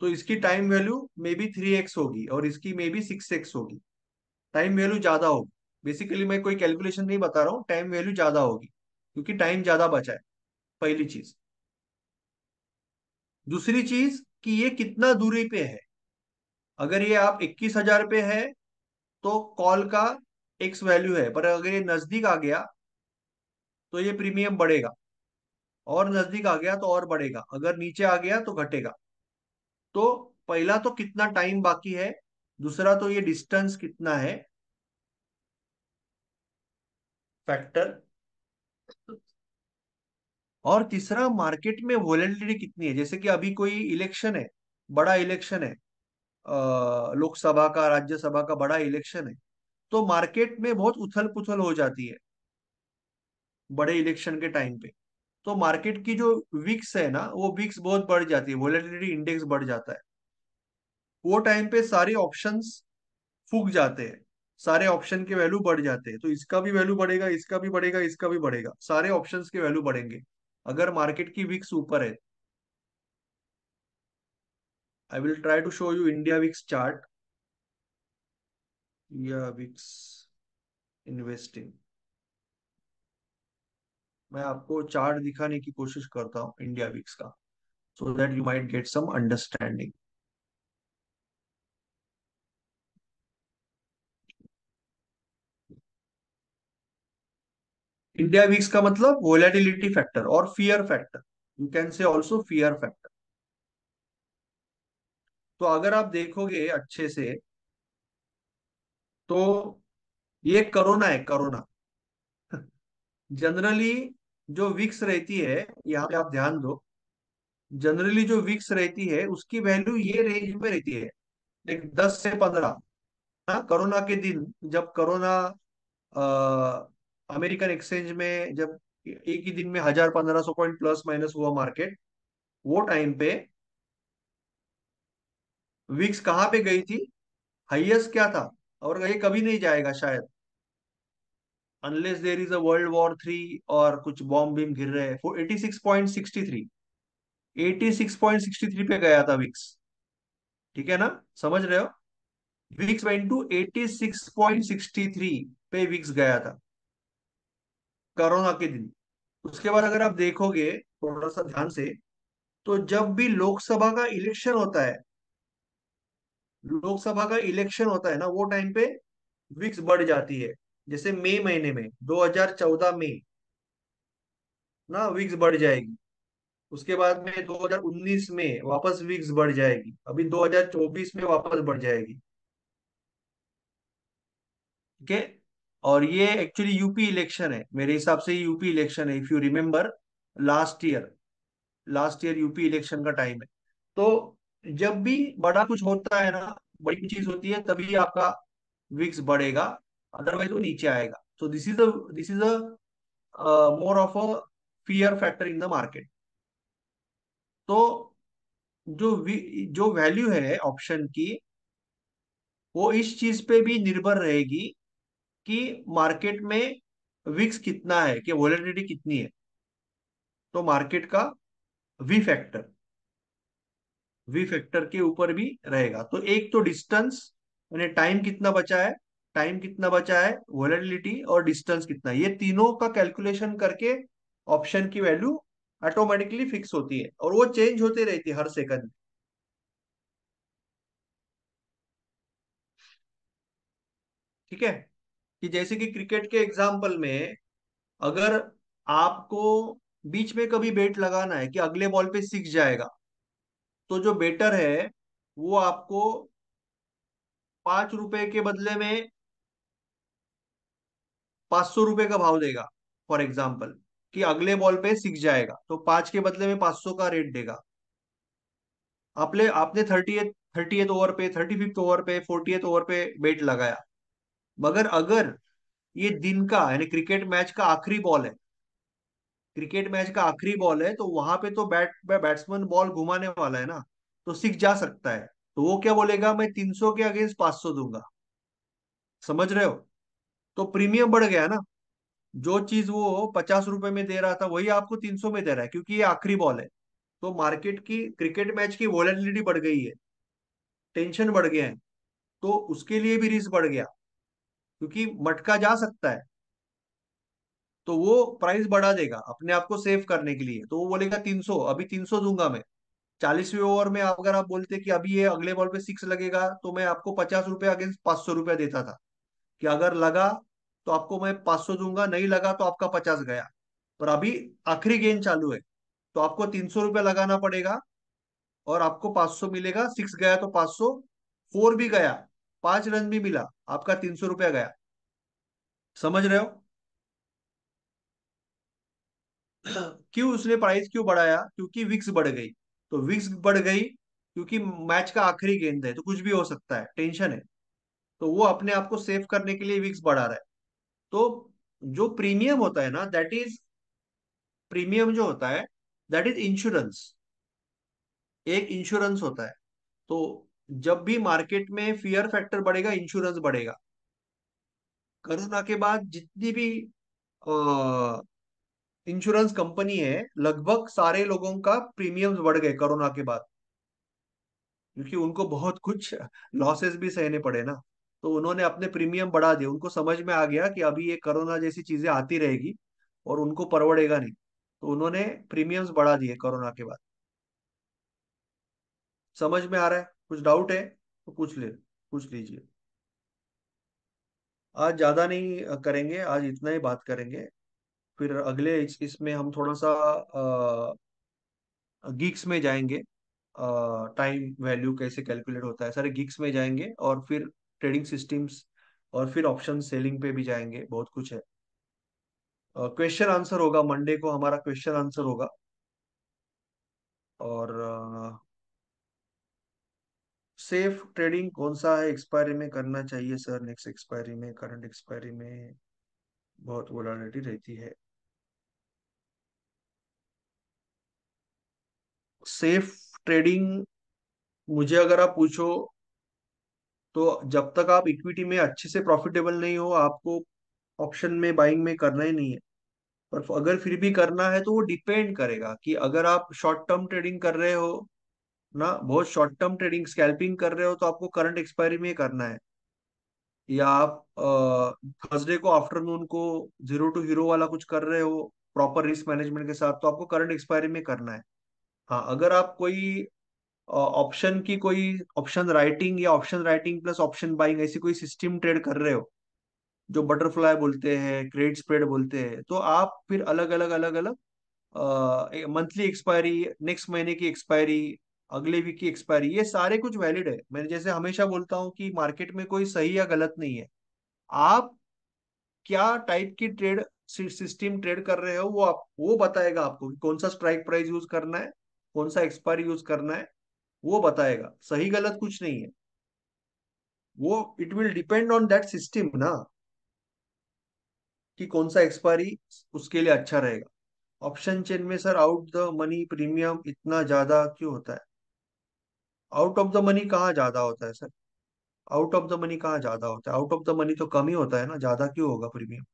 तो इसकी time value may be three X होगी और इसकी मे बी सिक्स एक्स होगी टाइम वैल्यू ज्यादा होगी बेसिकली मैं कोई कैलकुलेशन नहीं बता रहा हूँ टाइम वैल्यू ज्यादा होगी क्योंकि टाइम ज्यादा बचा है पहली चीज दूसरी चीज कि ये कितना दूरी पे है अगर ये आप इक्कीस हजार पे है तो कॉल का एक्स वैल्यू है पर अगर ये नजदीक आ गया तो ये प्रीमियम बढ़ेगा और नजदीक आ गया तो और बढ़ेगा अगर नीचे आ गया तो घटेगा तो पहला तो कितना टाइम बाकी है दूसरा तो ये डिस्टेंस कितना है फैक्टर और तीसरा मार्केट में वोलेटिलिटी कितनी है जैसे कि अभी कोई इलेक्शन है बड़ा इलेक्शन है लोकसभा का राज्यसभा का बड़ा इलेक्शन है तो मार्केट में बहुत उथल पुथल हो जाती है बड़े इलेक्शन के टाइम पे तो मार्केट की जो विक्स है ना वो विक्स बहुत बढ़ जाती है वोलेटिलिटी इंडेक्स बढ़ जाता है वो टाइम पे सारे ऑप्शन फूक जाते हैं सारे ऑप्शन के वैल्यू बढ़ जाते हैं तो इसका भी वैल्यू बढ़ेगा इसका भी बढ़ेगा इसका भी बढ़ेगा सारे ऑप्शंस के वैल्यू बढ़ेंगे अगर मार्केट की विक्स ऊपर है I will try to show you India VIX chart या विक्स इन्वेस्टिंग मैं आपको चार्ट दिखाने की कोशिश करता हूं इंडिया विक्स का so that you might get some understanding India VIX का मतलब वोलेटिलिटी फैक्टर और fear factor you can say also fear factor तो अगर आप देखोगे अच्छे से तो ये करोना है करोना जनरली जो विक्स रहती है यहाँ पे आप ध्यान दो जनरली जो विक्स रहती है उसकी वैल्यू ये रेंज में रहती है एक दस से पंद्रह कोरोना हाँ, के दिन जब कोरोना अमेरिकन एक्सचेंज में जब एक ही दिन में हजार पंद्रह सौ पॉइंट प्लस माइनस हुआ मार्केट वो टाइम पे विक्स कहां पे गई थी हाइएस्ट क्या था और ये कभी नहीं जाएगा शायद unless there is a world war three और कुछ बॉम्ब बीम गिर रहे हैं eighty six point sixty three eighty six point sixty three पे गया था विक्स ठीक है ना समझ रहे हो VIX went to eighty six point sixty three पे विक्स गया था कोरोना के दिन उसके बाद अगर आप देखोगे थोड़ा सा ध्यान से तो जब भी लोकसभा का इलेक्शन होता है लोकसभा का इलेक्शन होता है ना वो टाइम पे विक्स बढ़ जाती है जैसे मई महीने में 2014 में ना विक्स बढ़ जाएगी उसके बाद में 2019 में वापस विक्स बढ़ जाएगी अभी 2024 में वापस बढ़ जाएगी ठीक है और ये एक्चुअली यूपी इलेक्शन है मेरे हिसाब से यूपी इलेक्शन है if you remember last year last year UP election का टाइम है तो जब भी बड़ा कुछ होता है ना बड़ी चीज होती है तभी आपका विक्स बढ़ेगा अदरवाइज वो नीचे आएगा so this is this is a more of a fear factor in the market तो जो जो वैल्यू है ऑप्शन की वो इस चीज पे भी निर्भर रहेगी कि मार्केट में विक्स कितना है कि वॉलिडिटी कितनी है तो मार्केट का वी फैक्टर वी फैक्टर के ऊपर भी रहेगा तो एक तो डिस्टेंस यानी टाइम कितना बचा है टाइम कितना बचा है वॉलिडिटी और डिस्टेंस कितना है ये तीनों का कैलकुलेशन करके ऑप्शन की वैल्यू ऑटोमेटिकली फिक्स होती है और वो चेंज होती रहती है हर सेकंड में ठीक है कि जैसे कि क्रिकेट के एग्जाम्पल में अगर आपको बीच में कभी बेट लगाना है कि अगले बॉल पे सिक्स जाएगा तो जो बेटर है वो आपको पांच रुपए के बदले में पांच सौ रुपए का भाव देगा फॉर एग्जाम्पल कि अगले बॉल पे सिक्स जाएगा तो पांच के बदले में पांच सौ का रेट देगा आपने आपने thirty eighth thirty eighth over पे थर्टी फिफ्थ ओवर पे फोर्टी एथ ओवर पे बेट लगाया मगर अगर ये दिन का यानी क्रिकेट मैच का आखिरी बॉल है क्रिकेट मैच का आखिरी बॉल है तो वहां पे तो बैट बैट्समैन बॉल घुमाने वाला है ना तो सीख जा सकता है तो वो क्या बोलेगा मैं 300 के अगेंस्ट 500 दूंगा समझ रहे हो तो प्रीमियम बढ़ गया ना जो चीज वो पचास रुपए में दे रहा था वही आपको तीन सौ में दे रहा है क्योंकि ये आखिरी बॉल है तो मार्केट की क्रिकेट मैच की वॉलेटिलिटी बढ़ गई है टेंशन बढ़ गया है तो उसके लिए भी रिस्क बढ़ गया क्योंकि मटका जा सकता है तो वो प्राइस बढ़ा देगा अपने आप को सेव करने के लिए तो वो बोलेगा तीन सौ अभी तीन सौ दूंगा मैं चालीसवें ओवर में अगर आप बोलते कि अभी ये अगले बॉल पे सिक्स लगेगा तो मैं आपको पचास रुपए अगेंस्ट पांच सौ रुपया देता था कि अगर लगा तो आपको मैं पांच सौ दूंगा नहीं लगा तो आपका पचास गया पर अभी आखिरी गेंद चालू है तो आपको तीन सौ रुपया लगाना पड़ेगा और आपको पांच सौ मिलेगा सिक्स गया तो पांच सौ फोर भी गया पांच रन भी मिला आपका तीन सौ रुपया गया समझ रहे हो क्यों उसने प्राइस क्यों बढ़ाया क्योंकि विक्स बढ़ गई तो विक्स बढ़ गई क्योंकि मैच का आखिरी गेंद है तो कुछ भी हो सकता है टेंशन है तो वो अपने आप को सेव करने के लिए विक्स बढ़ा रहा है तो जो प्रीमियम होता है ना दैट इज प्रीमियम जो होता है दैट इज इंश्योरेंस एक इंश्योरेंस होता है तो जब भी मार्केट में फियर फैक्टर बढ़ेगा इंश्योरेंस बढ़ेगा कोरोना के बाद जितनी भी इंश्योरेंस कंपनी है लगभग सारे लोगों का प्रीमियम्स बढ़ गए कोरोना के बाद क्योंकि उनको बहुत कुछ लॉसेस भी सहने पड़े ना तो उन्होंने अपने प्रीमियम बढ़ा दिए उनको समझ में आ गया कि अभी ये कोरोना जैसी चीजें आती रहेगी और उनको परवड़ेगा नहीं तो उन्होंने प्रीमियम्स बढ़ा दिए कोरोना के बाद समझ में आ रहा है कुछ डाउट है तो पूछ ले पूछ लीजिए आज ज़्यादा नहीं करेंगे आज इतना ही बात करेंगे फिर अगले इसमें हम थोड़ा सा गिक्स गीक्स में जाएंगे टाइम वैल्यू कैसे कैलकुलेट होता है सारे गीक्स में जाएंगे और फिर ट्रेडिंग सिस्टम्स और फिर ऑप्शन सेलिंग पे भी जाएंगे बहुत कुछ है क्वेश्चन आंसर होगा मंडे को हमारा क्वेश्चन आंसर होगा और सेफ ट्रेडिंग कौन सा है एक्सपायरी में करना चाहिए सर नेक्स्ट एक्सपायरी में करंट एक्सपायरी में बहुत वोलालिटी रहती है सेफ ट्रेडिंग मुझे अगर आप पूछो तो जब तक आप इक्विटी में अच्छे से प्रॉफिटेबल नहीं हो आपको ऑप्शन में बाइंग में करना ही नहीं है पर अगर फिर भी करना है तो वो डिपेंड करेगा कि अगर आप शॉर्ट टर्म ट्रेडिंग कर रहे हो ना बहुत शॉर्ट टर्म ट्रेडिंग स्कैल्पिंग कर रहे हो तो आपको करंट एक्सपायरी में करना है या आप थर्सडे को आफ्टरनून को जीरो टू हीरो वाला कुछ कर रहे हो प्रॉपर रिस्क मैनेजमेंट के साथ तो आपको करंट एक्सपायरी में करना है हाँ अगर आप कोई ऑप्शन की कोई ऑप्शन राइटिंग या option writing plus option buying ऐसी कोई सिस्टम ट्रेड कर रहे हो जो बटरफ्लाई बोलते हैं क्रेडिट स्प्रेड बोलते हैं तो आप फिर अलग अलग अलग अलग मंथली एक्सपायरी नेक्स्ट महीने की एक्सपायरी अगले वीक की एक्सपायरी ये सारे कुछ वैलिड है मैं जैसे हमेशा बोलता हूँ कि मार्केट में कोई सही या गलत नहीं है आप क्या टाइप की ट्रेड सिस्टम ट्रेड कर रहे हो वो आप वो बताएगा आपको कि कौन सा स्ट्राइक प्राइस यूज करना है कौन सा एक्सपायरी यूज करना है वो बताएगा सही गलत कुछ नहीं है वो it will depend on that system ना कि कौन सा एक्सपायरी उसके लिए अच्छा रहेगा ऑप्शन चेन में sir out the money premium इतना ज्यादा क्यों होता है आउट ऑफ द मनी कहाँ ज्यादा होता है sir out of the money कहाँ ज्यादा होता है आउट ऑफ द मनी तो कम ही होता है ना ज्यादा क्यों होगा प्रीमियम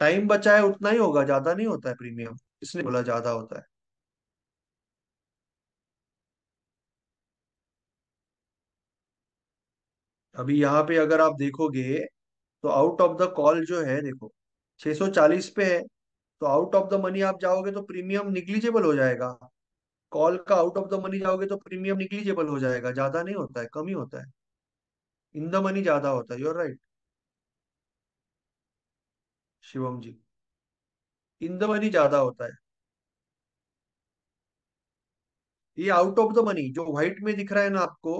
टाइम बचा है उतना ही होगा ज्यादा नहीं होता है प्रीमियम इसने बोला ज्यादा होता है अभी यहाँ पे अगर आप देखोगे तो आउट ऑफ द कॉल जो है देखो 640 पे है तो आउट ऑफ द मनी आप जाओगे तो प्रीमियम निग्लिजेबल हो जाएगा कॉल का आउट ऑफ द मनी जाओगे तो प्रीमियम निग्लिजेबल हो जाएगा ज्यादा नहीं होता है कम ही होता है इन द मनी ज्यादा होता है your right Shivam ji in the money ज्यादा होता है ये आउट ऑफ द मनी जो व्हाइट में दिख रहा है ना आपको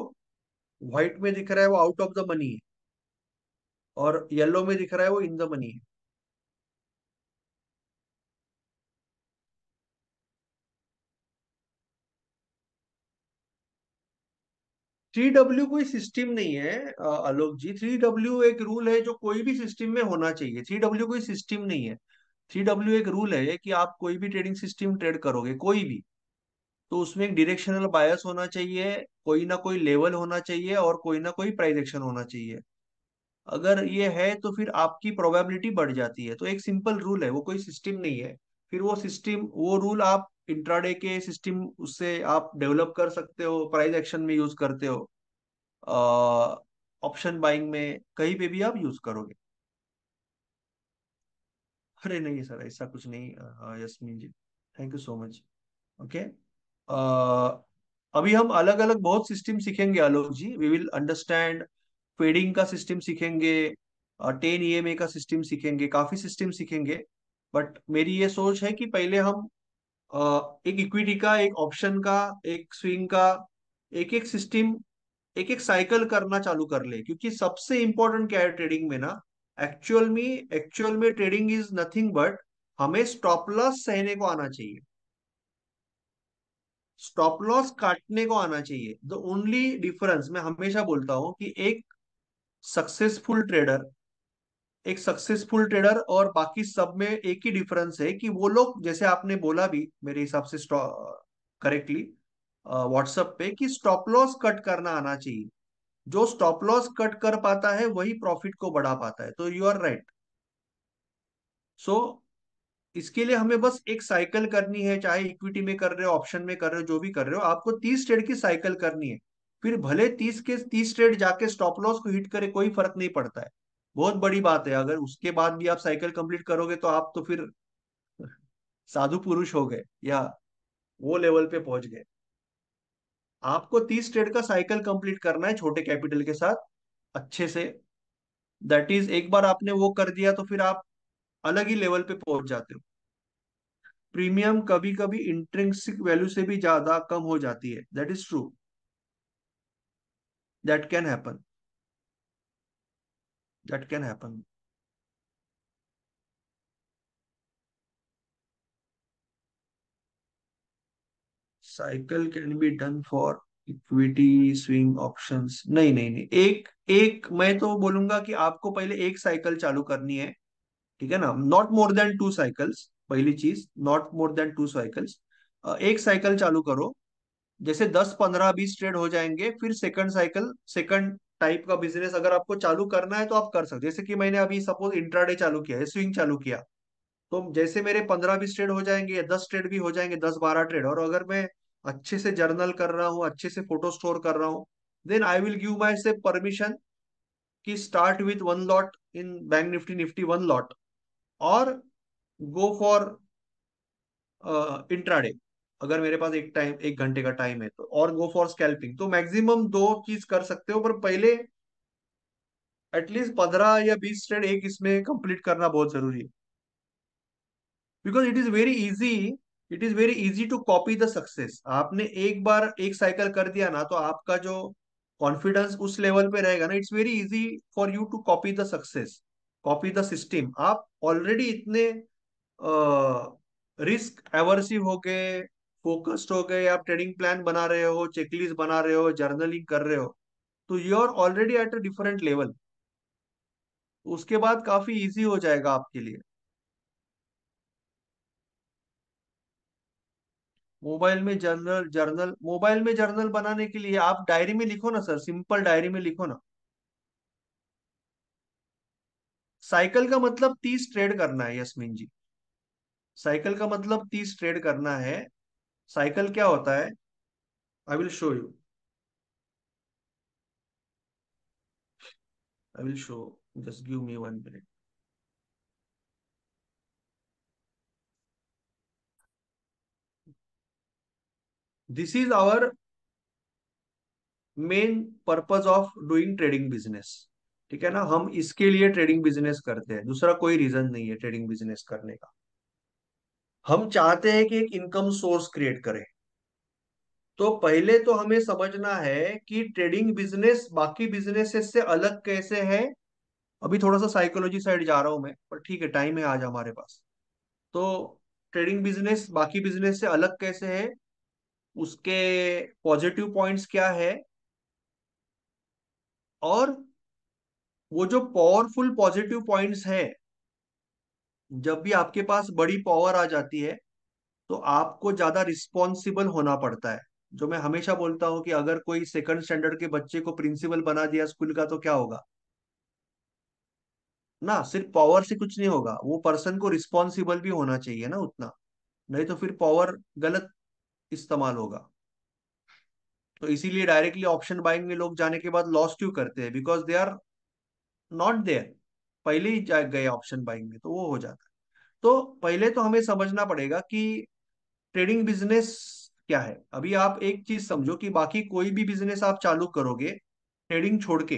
व्हाइट में दिख रहा है वो आउट ऑफ द मनी है और येलो में दिख रहा है वो इन द मनी है थ्री डब्ल्यू कोई सिस्टम नहीं है आलोक जी थ्री डब्ल्यू एक रूल है जो कोई भी सिस्टम में होना चाहिए थ्री डब्ल्यू कोई सिस्टम नहीं है थ्री डब्ल्यू एक रूल है कि आप कोई भी ट्रेडिंग सिस्टम ट्रेड करोगे कोई भी तो उसमें एक डिरेक्शनल बायस होना चाहिए कोई ना कोई लेवल होना चाहिए और कोई ना कोई प्राइजेक्शन एक्शन होना चाहिए अगर ये है तो फिर आपकी प्रोबेबिलिटी बढ़ जाती है तो एक सिंपल रूल है वो कोई सिस्टम नहीं है फिर वो सिस्टम वो रूल आप इंट्राडे के सिस्टम उससे आप डेवलप कर सकते हो प्राइस एक्शन में यूज करते हो ऑप्शन बाइंग में कहीं पे भी आप यूज करोगे अरे नहीं सर ऐसा कुछ नहीं Yasmin ji thank you so much okay अभी हम अलग अलग बहुत सिस्टम सीखेंगे Alok ji we will understand fading का सिस्टम सीखेंगे टेन ई e का सिस्टम सीखेंगे काफी सिस्टम सीखेंगे बट मेरी ये सोच है कि पहले हम एक इक्विटी का एक ऑप्शन का एक स्विंग का एक एक सिस्टम एक एक साइकिल करना चालू कर ले क्योंकि सबसे इंपॉर्टेंट क्या है ट्रेडिंग में ना एक्चुअल में एक्चुअल में ट्रेडिंग इज नथिंग बट हमें स्टॉप लॉस सहने को आना चाहिए स्टॉप लॉस काटने को आना चाहिए द ओनली डिफरेंस मैं हमेशा बोलता हूं कि एक सक्सेसफुल ट्रेडर एक सक्सेसफुल ट्रेडर और बाकी सब में एक ही डिफरेंस है कि वो लोग जैसे आपने बोला भी मेरे हिसाब से करेक्टली व्हाट्सएप पे कि स्टॉप लॉस कट करना आना चाहिए जो स्टॉप लॉस कट कर पाता है वही प्रॉफिट को बढ़ा पाता है तो यू आर राइट सो इसके लिए हमें बस एक साइकिल करनी है चाहे इक्विटी में कर रहे हो ऑप्शन में कर रहे हो जो भी कर रहे हो आपको तीस ट्रेड की साइकिल करनी है फिर भले तीस के तीस ट्रेड जाके स्टॉप लॉस को हिट करे कोई फर्क नहीं पड़ता है बहुत बड़ी बात है अगर उसके बाद भी आप साइकिल कंप्लीट करोगे तो आप तो फिर साधु पुरुष हो गए या वो लेवल पे पहुंच गए आपको तीस ट्रेड का साइकिल कंप्लीट करना है छोटे कैपिटल के साथ अच्छे से दैट इज एक बार आपने वो कर दिया तो फिर आप अलग ही लेवल पे पहुंच जाते हो प्रीमियम कभी कभी इंट्रेंसिक वैल्यू से भी ज्यादा कम हो जाती है that is true that can happen that can happen cycle can be done for equity swing options नहीं नहीं नहीं एक एक मैं तो बोलूंगा कि आपको पहले एक साइकिल चालू करनी है ठीक है ना not more than two cycles पहली चीज not more than two cycles एक साइकिल चालू करो जैसे दस पंद्रह बीस ट्रेड हो जाएंगे फिर सेकंड साइकिल सेकंड टाइप का बिजनेस अगर आपको चालू करना है तो आप कर सकते जैसे कि मैंने अभी सपोज इंट्राडे चालू किया है स्विंग चालू किया तो जैसे मेरे पंद्रह बीस ट्रेड हो जाएंगे या दस ट्रेड भी हो जाएंगे दस बारह ट्रेड और अगर मैं अच्छे से जर्नल कर रहा हूँ अच्छे से फोटो स्टोर कर रहा हूँ then I will give my say permission कि start with one lot in bank nifty nifty one lot और गो फॉर इंट्राडे अगर मेरे पास एक टाइम एक घंटे का टाइम है तो और गो फॉर स्कैल्पिंग तो मैक्सिमम दो चीज कर सकते हो पर पहले एटलीस्ट पंद्रह या बीस ट्रेड एक इसमें कंप्लीट करना बहुत जरूरी है because it is very easy it is very easy to copy the success आपने एक बार एक साइकिल कर दिया ना तो आपका जो कॉन्फिडेंस उस लेवल पे रहेगा ना it's very easy for you to copy the success copy the system आप ऑलरेडी इतने रिस्क एवर्सिव हो गए फोकस्ड हो गए आप ट्रेडिंग प्लान बना रहे हो चेकलिस्ट बना रहे हो जर्नलिंग कर रहे हो तो you are already at a different level उसके बाद काफी इजी हो जाएगा आपके लिए मोबाइल में जर्नल जर्नल मोबाइल में जर्नल बनाने के लिए आप डायरी में लिखो ना सर सिंपल डायरी में लिखो ना साइकिल का मतलब तीस ट्रेड करना है यस्मिन जी साइकिल का मतलब तीस ट्रेड करना है साइकिल क्या होता है I will show you I will show just give me one minute this is our main purpose of doing trading business ठीक है ना हम इसके लिए ट्रेडिंग बिजनेस करते हैं दूसरा कोई रीजन नहीं है ट्रेडिंग बिजनेस करने का हम चाहते हैं कि एक इनकम सोर्स क्रिएट करें तो पहले तो हमें समझना है कि ट्रेडिंग बिजनेस बाकी बिजनेस से अलग कैसे है अभी थोड़ा सा साइकोलॉजी साइड जा रहा हूं मैं पर ठीक है टाइम है आज हमारे पास तो ट्रेडिंग बिजनेस बाकी बिजनेस से अलग कैसे है उसके पॉजिटिव पॉइंट्स क्या है और वो जो पावरफुल पॉजिटिव पॉइंट्स हैं जब भी आपके पास बड़ी पावर आ जाती है तो आपको ज्यादा रिस्पॉन्सिबल होना पड़ता है जो मैं हमेशा बोलता हूं कि अगर कोई सेकंड स्टैंडर्ड के बच्चे को प्रिंसिपल बना दिया स्कूल का तो क्या होगा ना सिर्फ पावर से कुछ नहीं होगा वो पर्सन को रिस्पॉन्सिबल भी होना चाहिए ना उतना नहीं तो फिर पावर गलत इस्तेमाल होगा तो इसीलिए डायरेक्टली ऑप्शन बाइंग में लोग जाने के बाद लॉस क्यों करते हैं because they are not there पहले ही गए ऑप्शन बाइंग में तो वो हो जाता है तो पहले तो हमें समझना पड़ेगा कि ट्रेडिंग बिजनेस क्या है अभी आप एक चीज समझो कि बाकी कोई भी बिजनेस आप चालू करोगे ट्रेडिंग छोड़ के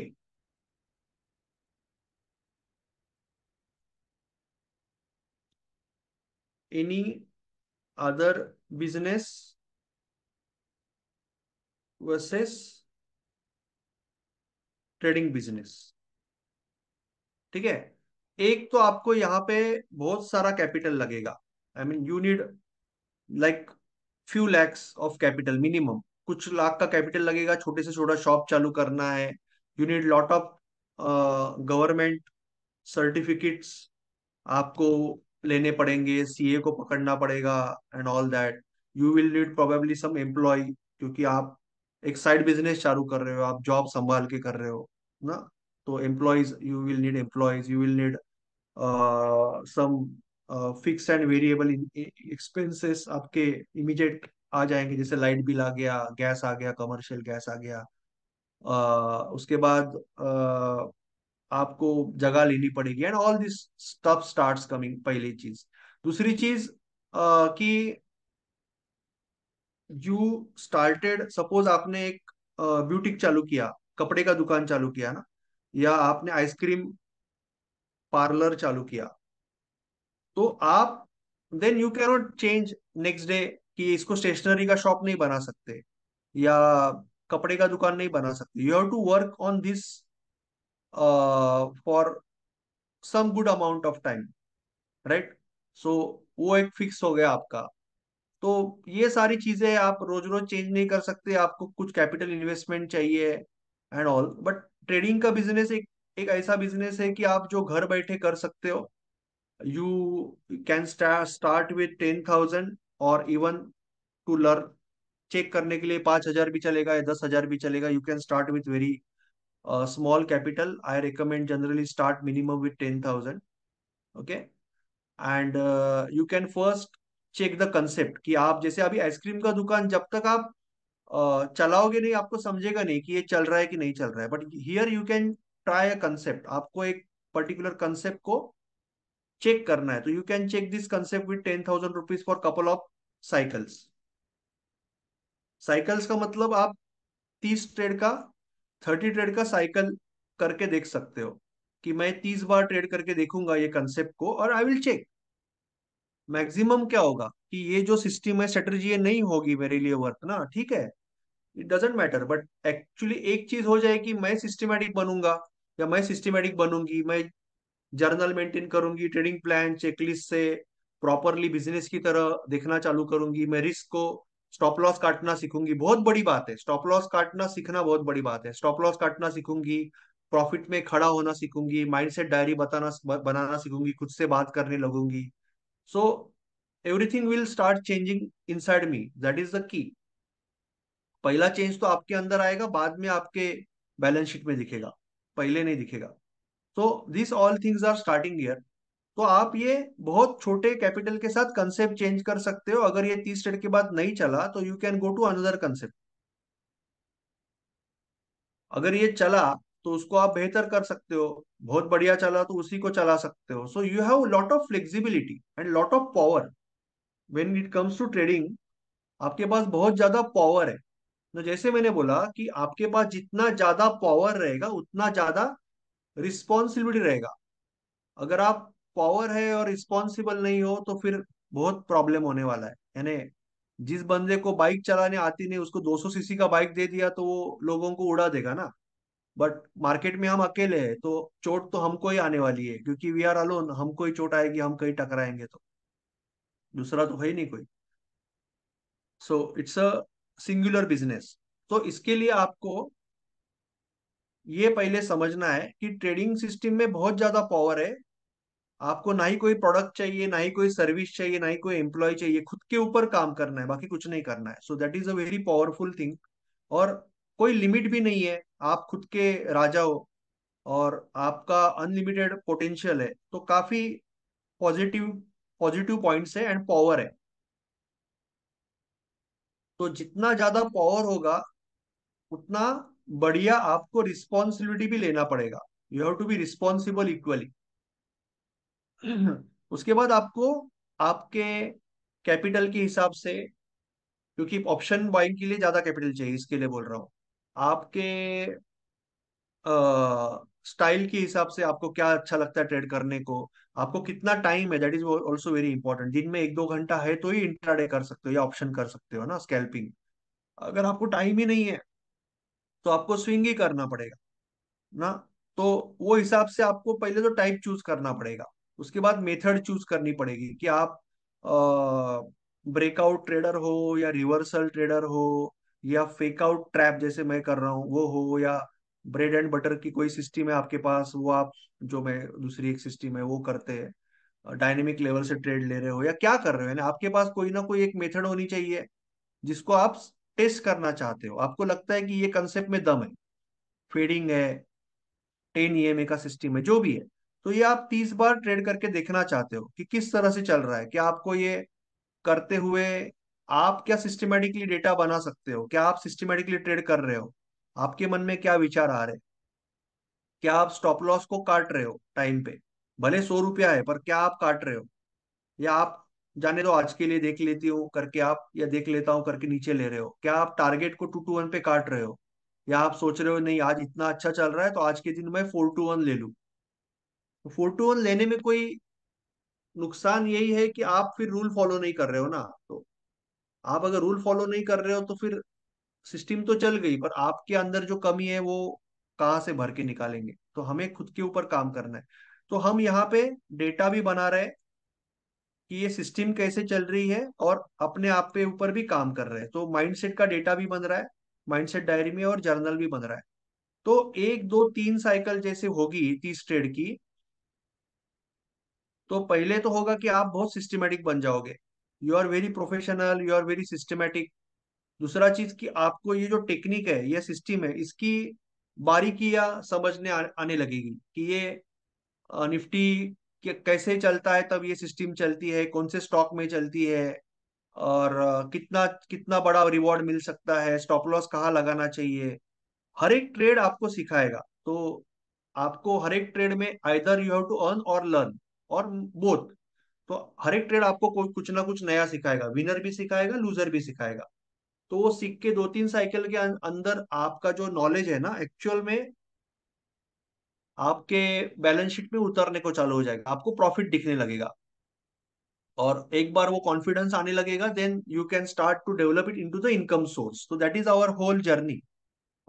any other business versus trading business ठीक है एक तो आपको यहाँ पे बहुत सारा कैपिटल लगेगा I mean you need like few lakhs of capital minimum कुछ लाख का कैपिटल लगेगा छोटे से छोटा शॉप चालू करना है you need lot of government certificates आपको लेने पड़ेंगे सीए को पकड़ना पड़ेगा and all that you will need probably some employ क्योंकि आप एक साइड बिजनेस चालू कर रहे हो आप जॉब संभाल के कर रहे हो ना तो employees you will need employees you will need some fix and variable expenses आपके इमीडिएट आ जाएंगे जैसे लाइट बिल आ गया गैस आ गया कमर्शियल गैस आ गया आ, उसके बाद आ, आपको जगह लेनी पड़ेगी and all this stuff starts coming पहली चीज दूसरी चीज कि यू स्टार्टेड सपोज आपने एक ब्यूटिक चालू किया कपड़े का दुकान चालू किया ना या आपने आइसक्रीम पार्लर चालू किया तो आप then you cannot change next day कि इसको स्टेशनरी का शॉप नहीं बना सकते या कपड़े का दुकान नहीं बना सकते you have to work on this for some good amount of time right so वो एक फिक्स हो गया आपका तो ये सारी चीजें आप रोज रोज चेंज नहीं कर सकते आपको कुछ कैपिटल इन्वेस्टमेंट चाहिए एंड ऑल बट ट्रेडिंग का बिजनेस एक एक ऐसा बिजनेस है कि आप जो घर बैठे कर सकते हो you can start with ten thousand और इवन टू लर्न चेक करने के लिए पांच हजार भी चलेगा या दस हजार भी चलेगा you can start with very small capital I recommend generally start minimum with ten thousand okay and you can first check the concept कि आप जैसे अभी आइसक्रीम का दुकान जब तक आप चलाओगे नहीं आपको समझेगा नहीं कि ये चल रहा है कि नहीं चल रहा है but here you can try a concept आपको एक पर्टिकुलर कंसेप्ट को चेक करना है तो you can check this concept with ten thousand rupees for couple of cycles cycles का मतलब आप तीस ट्रेड का थर्टी ट्रेड का साइकिल करके देख सकते हो कि मैं तीस बार ट्रेड करके देखूंगा ये कंसेप्ट को और आई विल चेक मैक्सिमम क्या होगा कि ये जो सिस्टम है ये नहीं होगी मेरे लिए वर्क ना ठीक है it doesn't matter but actually एक चीज हो जाए कि मैं सिस्टमेटिक बनूंगा या मैं सिस्टमेटिक बनूंगी मैं जर्नल मेंटेन करूंगी ट्रेडिंग प्लान चेकलिस्ट से प्रॉपरली बिजनेस की तरह देखना चालू करूंगी मैं रिस्क को स्टॉप लॉस काटना सीखूंगी बहुत बड़ी बात है स्टॉप लॉस काटना सीखना बहुत बड़ी बात है स्टॉप लॉस काटना सीखूंगी प्रॉफिट में खड़ा होना सीखूंगी माइंडसेट डायरी बताना बनाना सीखूंगी खुद से बात करने लगूंगी so everything will start changing inside me that is the key पहला चेंज तो आपके अंदर आएगा बाद में आपके बैलेंस शीट में दिखेगा पहले नहीं दिखेगा तो this all things are starting year तो आप ये बहुत छोटे कैपिटल के साथ कंसेप्ट चेंज कर सकते हो अगर ये तीस डेट के बाद नहीं चला तो you can go to another concept अगर ये चला तो उसको आप बेहतर कर सकते हो बहुत बढ़िया चला तो उसी को चला सकते हो so you have lot of flexibility and lot of power when it comes to trading आपके पास बहुत ज्यादा पावर है ना जैसे मैंने बोला कि आपके पास जितना ज्यादा पावर रहेगा उतना ज्यादा रिस्पॉन्सिबिलिटी रहेगा अगर आप पावर है और रिस्पॉन्सिबल नहीं हो तो फिर बहुत प्रॉब्लम होने वाला है यानी जिस बंदे को बाइक चलाने आती नहीं उसको 200 सीसी का बाइक दे दिया तो वो लोगों को उड़ा देगा ना बट मार्केट में हम अकेले हैं तो चोट तो हमको ही आने वाली है क्योंकि वी आर अलोन हमको ही चोट आएगी हम कहीं टकराएंगे तो दूसरा तो है ही नहीं कोई so it's a singular business तो इसके लिए आपको ये पहले समझना है कि ट्रेडिंग सिस्टम में बहुत ज्यादा पावर है आपको ना ही कोई प्रोडक्ट चाहिए ना ही कोई सर्विस चाहिए ना ही कोई एम्प्लॉय चाहिए खुद के ऊपर काम करना है बाकी कुछ नहीं करना है so that is a very powerful thing और कोई लिमिट भी नहीं है आप खुद के राजा हो और आपका अनलिमिटेड पोटेंशियल है तो काफी पॉजिटिव पॉजिटिव पॉइंट्स है एंड पावर है तो जितना ज्यादा पावर होगा उतना बढ़िया आपको रिस्पॉन्सिबिलिटी भी लेना पड़ेगा you have to be responsible equally उसके बाद आपको आपके कैपिटल के हिसाब से क्योंकि ऑप्शन बाइंग के लिए ज्यादा कैपिटल चाहिए इसके लिए बोल रहा हूँ आपके स्टाइल के हिसाब से आपको क्या अच्छा लगता है ट्रेड करने को आपको कितना टाइम है that is also very important दिन में एक दो घंटा है तो ही इंट्राडे कर सकते हो या ऑप्शन कर सकते हो ना स्कैल्पिंग अगर आपको टाइम ही नहीं है तो आपको स्विंग ही करना पड़ेगा ना तो वो हिसाब से आपको पहले तो टाइप चूज करना पड़ेगा उसके बाद मेथड चूज करनी पड़ेगी कि आप ब्रेकआउट ट्रेडर हो या रिवर्सल ट्रेडर हो या फेकआउट ट्रैप जैसे मैं कर रहा हूँ वो हो या ब्रेड एंड बटर की कोई सिस्टम है आपके पास वो आप जो मैं दूसरी एक सिस्टम है वो करते हैं डायनेमिक लेवल से ट्रेड ले रहे हो या क्या कर रहे हो यानी आपके पास कोई ना कोई एक मेथड होनी चाहिए जिसको आप टेस्ट करना चाहते हो आपको लगता है कि ये कंसेप्ट में दम है फेडिंग है टेन ई का सिस्टम है जो भी है तो ये आप तीस बार ट्रेड करके देखना चाहते हो कि किस तरह से चल रहा है क्या आपको ये करते हुए आप क्या सिस्टमेटिकली डेटा बना सकते हो क्या आप सिस्टमेटिकली ट्रेड कर रहे हो आपके मन में क्या विचार आ रहे क्या आप स्टॉप लॉस को काट रहे हो टाइम पे भले सौ रुपया है पर क्या आप काट रहे हो या आप जाने दो आज के लिए देख लेती हो करके आप या देख लेता हूं करके नीचे ले रहे हो क्या आप टारगेट को टू टू वन पे काट रहे हो या आप सोच रहे हो नहीं आज इतना अच्छा चल रहा है तो आज के दिन मैं फोर टू वन ले लू फोर टू वन लेने में कोई नुकसान यही है कि आप फिर रूल फॉलो नहीं कर रहे हो ना तो आप अगर रूल फॉलो नहीं कर रहे हो तो फिर सिस्टम तो चल गई पर आपके अंदर जो कमी है वो कहाँ से भर के निकालेंगे तो हमें खुद के ऊपर काम करना है तो हम यहाँ पे डेटा भी बना रहे कि ये सिस्टम कैसे चल रही है और अपने आप पे ऊपर भी काम कर रहे हैं तो माइंडसेट का डेटा भी बन रहा है माइंडसेट डायरी में और जर्नल भी बन रहा है तो एक दो तीन साइकिल जैसे होगी तीस ट्रेड की तो पहले तो होगा कि आप बहुत सिस्टमेटिक बन जाओगे you are very professional you are very systematic दूसरा चीज कि आपको ये जो टेक्निक है ये सिस्टम है इसकी बारीकियां समझने आने लगेगी कि ये निफ्टी कैसे चलता है तब ये सिस्टम चलती है कौन से स्टॉक में चलती है और कितना कितना बड़ा रिवॉर्ड मिल सकता है स्टॉप लॉस कहाँ लगाना चाहिए हर एक ट्रेड आपको सिखाएगा तो आपको हर एक ट्रेड में either you have to earn or learn or both तो हर एक ट्रेड आपको कुछ ना कुछ नया सिखाएगा विनर भी सिखाएगा लूजर भी सिखाएगा तो वो सीख के दो तीन साइकिल के अं-, अंदर आपका जो नॉलेज है ना एक्चुअल में आपके बैलेंस शीट में उतरने को चालू हो जाएगा आपको प्रॉफिट दिखने लगेगा और एक बार वो कॉन्फिडेंस आने लगेगा then you can start to develop it into the income source तो that is our whole journey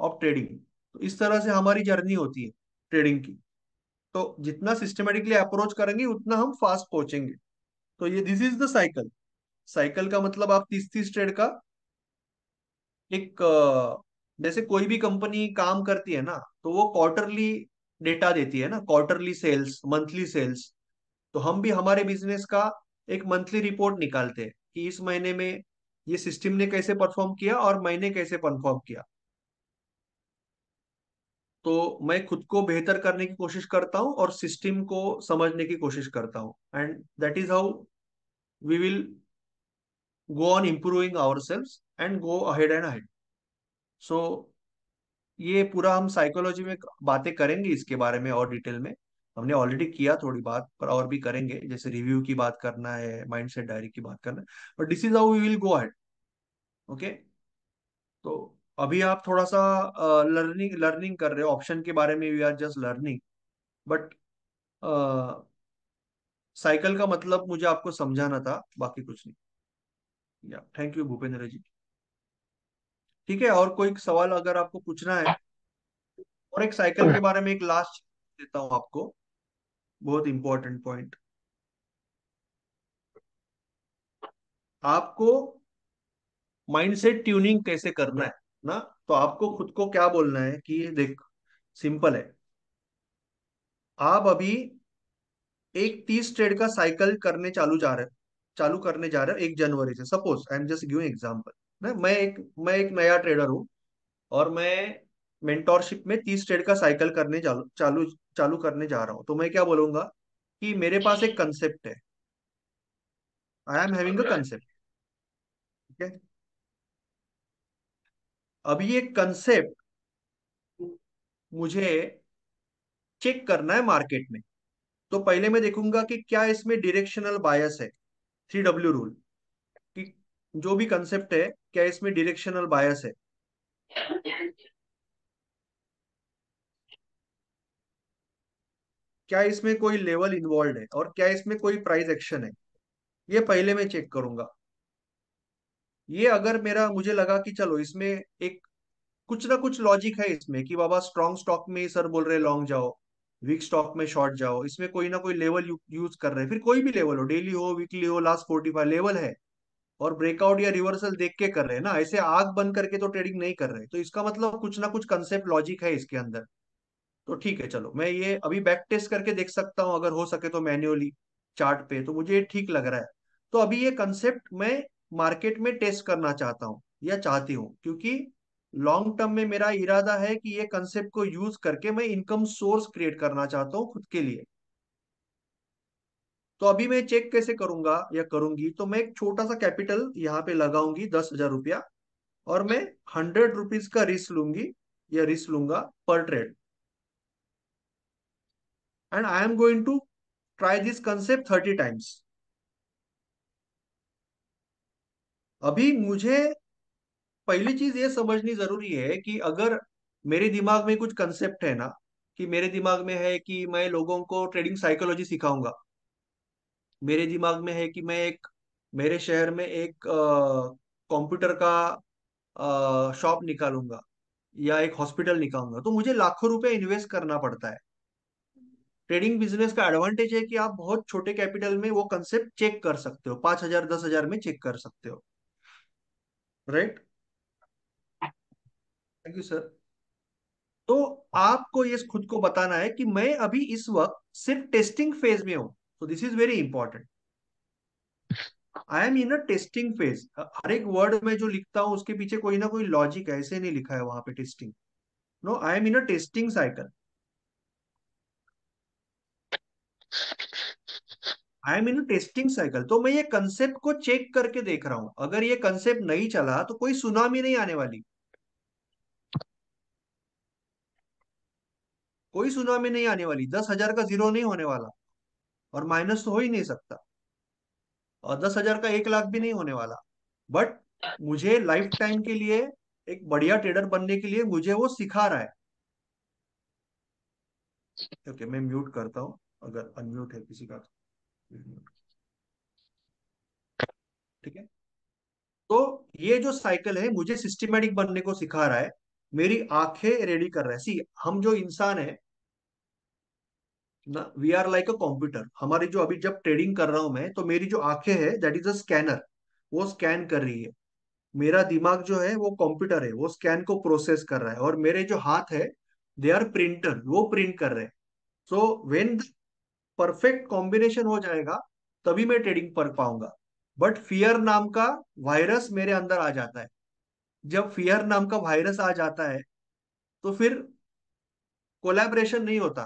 of trading तो इस तरह से हमारी जर्नी होती है ट्रेडिंग की तो जितना सिस्टमेटिकली अप्रोच करेंगे उतना हम फास्ट पहुंचेंगे तो ये this is the cycle cycle का मतलब आप तीस तीस ट्रेड का एक जैसे कोई भी कंपनी काम करती है ना तो वो क्वार्टरली डेटा देती है ना क्वार्टरली सेल्स मंथली सेल्स तो हम भी हमारे बिजनेस का एक मंथली रिपोर्ट निकालते हैं कि इस महीने में ये सिस्टम ने कैसे परफॉर्म किया और मैंने कैसे परफॉर्म किया तो मैं खुद को बेहतर करने की कोशिश करता हूँ और सिस्टम को समझने की कोशिश करता हूँ and that is how we will go on improving our sales and go ahead and ahead so ये पूरा हम साइकोलॉजी में बातें करेंगे इसके बारे में और डिटेल में हमने ऑलरेडी किया थोड़ी बात पर और भी करेंगे जैसे रिव्यू की बात करना है माइंडसेट डायरी की बात करना है but this is how we will go ahead okay तो अभी आप थोड़ा सा लर्निंग uh, लर्निंग कर रहे हो ऑप्शन के बारे में we are just learning but cycle का मतलब मुझे आपको समझाना था बाकी कुछ नहीं या थैंक यू भूपेंद्र जी ठीक है और कोई सवाल अगर आपको पूछना है और एक साइकिल के बारे में एक लास्ट देता हूं आपको बहुत इंपॉर्टेंट पॉइंट आपको माइंडसेट ट्यूनिंग कैसे करना है ना तो आपको खुद को क्या बोलना है कि देख सिंपल है आप अभी एक तीस ट्रेड का साइकिल करने चालू जा रहे चालू करने जा रहे हो एक जनवरी से suppose I am just giving example ना मैं एक मैं एक नया ट्रेडर हूँ और मैं मेंटोरशिप में तीस ट्रेड का साइकिल करने चालू चालू करने जा रहा हूँ तो मैं क्या बोलूंगा कि मेरे पास एक कंसेप्ट है I am having a concept ठीक है अब ये कंसेप्ट मुझे चेक करना है मार्केट में तो पहले मैं देखूंगा कि क्या इसमें डिरेक्शनल बायस है थ्री डब्ल्यू रूल जो भी कंसेप्ट है क्या इसमें डिरेक्शनल बायस है क्या इसमें कोई लेवल इन्वॉल्व है और क्या इसमें कोई प्राइस एक्शन है ये पहले मैं चेक करूंगा ये अगर मेरा मुझे लगा कि चलो इसमें एक कुछ ना कुछ लॉजिक है इसमें कि बाबा स्ट्रॉन्ग स्टॉक में सर बोल रहे लॉन्ग जाओ वीक स्टॉक में शॉर्ट जाओ इसमें कोई ना कोई लेवल यूज कर रहे हैं फिर कोई भी लेवल हो डेली हो वीकली हो लास्ट फोर्टी फाइव लेवल है और ब्रेकआउट या रिवर्सल देख के कर रहे हैं ना ऐसे आग बंद करके तो ट्रेडिंग नहीं कर रहे तो इसका मतलब कुछ ना कुछ कंसेप्ट लॉजिक है इसके अंदर तो ठीक है चलो मैं ये अभी बैक टेस्ट करके देख सकता हूँ अगर हो सके तो मैन्युअली चार्ट पे तो मुझे ठीक लग रहा है तो अभी ये कंसेप्ट मैं मार्केट में टेस्ट करना चाहता हूँ या चाहती हूँ क्योंकि लॉन्ग टर्म में मेरा इरादा है कि ये कंसेप्ट को यूज करके मैं इनकम सोर्स क्रिएट करना चाहता हूँ खुद के लिए तो अभी मैं चेक कैसे करूंगा या करूंगी तो मैं एक छोटा सा कैपिटल यहाँ पे लगाऊंगी दस हजार रुपया और मैं हंड्रेड रुपीज का रिस्क लूंगी या रिस्क लूंगा पर trade and I am going to try this concept thirty times अभी मुझे पहली चीज ये समझनी जरूरी है कि अगर मेरे दिमाग में कुछ कंसेप्ट है ना कि मेरे दिमाग में है कि मैं लोगों को ट्रेडिंग साइकोलॉजी सिखाऊंगा मेरे दिमाग में है कि मैं एक मेरे शहर में एक कंप्यूटर का शॉप निकालूंगा या एक हॉस्पिटल निकालूंगा तो मुझे लाखों रुपए इन्वेस्ट करना पड़ता है ट्रेडिंग बिजनेस का एडवांटेज है कि आप बहुत छोटे कैपिटल में वो कंसेप्ट चेक कर सकते हो पांच हजार दस हजार में चेक कर सकते हो राइट थैंक यू सर तो आपको ये खुद को बताना है कि मैं अभी इस वक्त सिर्फ टेस्टिंग फेज में हूं so this is very important I am in a testing phase हर एक वर्ड में जो लिखता हूं उसके पीछे कोई ना कोई लॉजिक ऐसे नहीं लिखा है वहां पे testing no I am in a testing cycle I am in a testing cycle तो मैं ये कंसेप्ट को चेक करके देख रहा हूं अगर ये कंसेप्ट नहीं चला तो कोई सुनामी नहीं आने वाली कोई सुनामी नहीं आने वाली दस हजार का जीरो नहीं होने वाला और माइनस तो हो ही नहीं सकता और दस हजार का एक लाख भी नहीं होने वाला बट मुझे लाइफ टाइम के लिए एक बढ़िया ट्रेडर बनने के लिए मुझे वो सिखा रहा है ओके okay, मैं म्यूट करता हूं अगर अनम्यूट है किसी का तो। ठीक है तो ये जो साइकिल है मुझे सिस्टमेटिक बनने को सिखा रहा है मेरी आंखें रेडी कर रहा है सी हम जो इंसान है ना we are like a computer हमारी जो अभी जब ट्रेडिंग कर रहा हूं मैं तो मेरी जो आंखें है दैट इज अ स्कैनर वो स्कैन कर रही है मेरा दिमाग जो है वो कंप्यूटर है वो स्कैन को प्रोसेस कर रहा है और मेरे जो हाथ है दे आर प्रिंटर वो प्रिंट कर रहे हैं सो वेन परफेक्ट कॉम्बिनेशन हो जाएगा तभी मैं ट्रेडिंग कर पाऊंगा बट फियर नाम का वायरस मेरे अंदर आ जाता है जब फियर नाम का वायरस आ जाता है तो फिर कोलैबोरेशन नहीं होता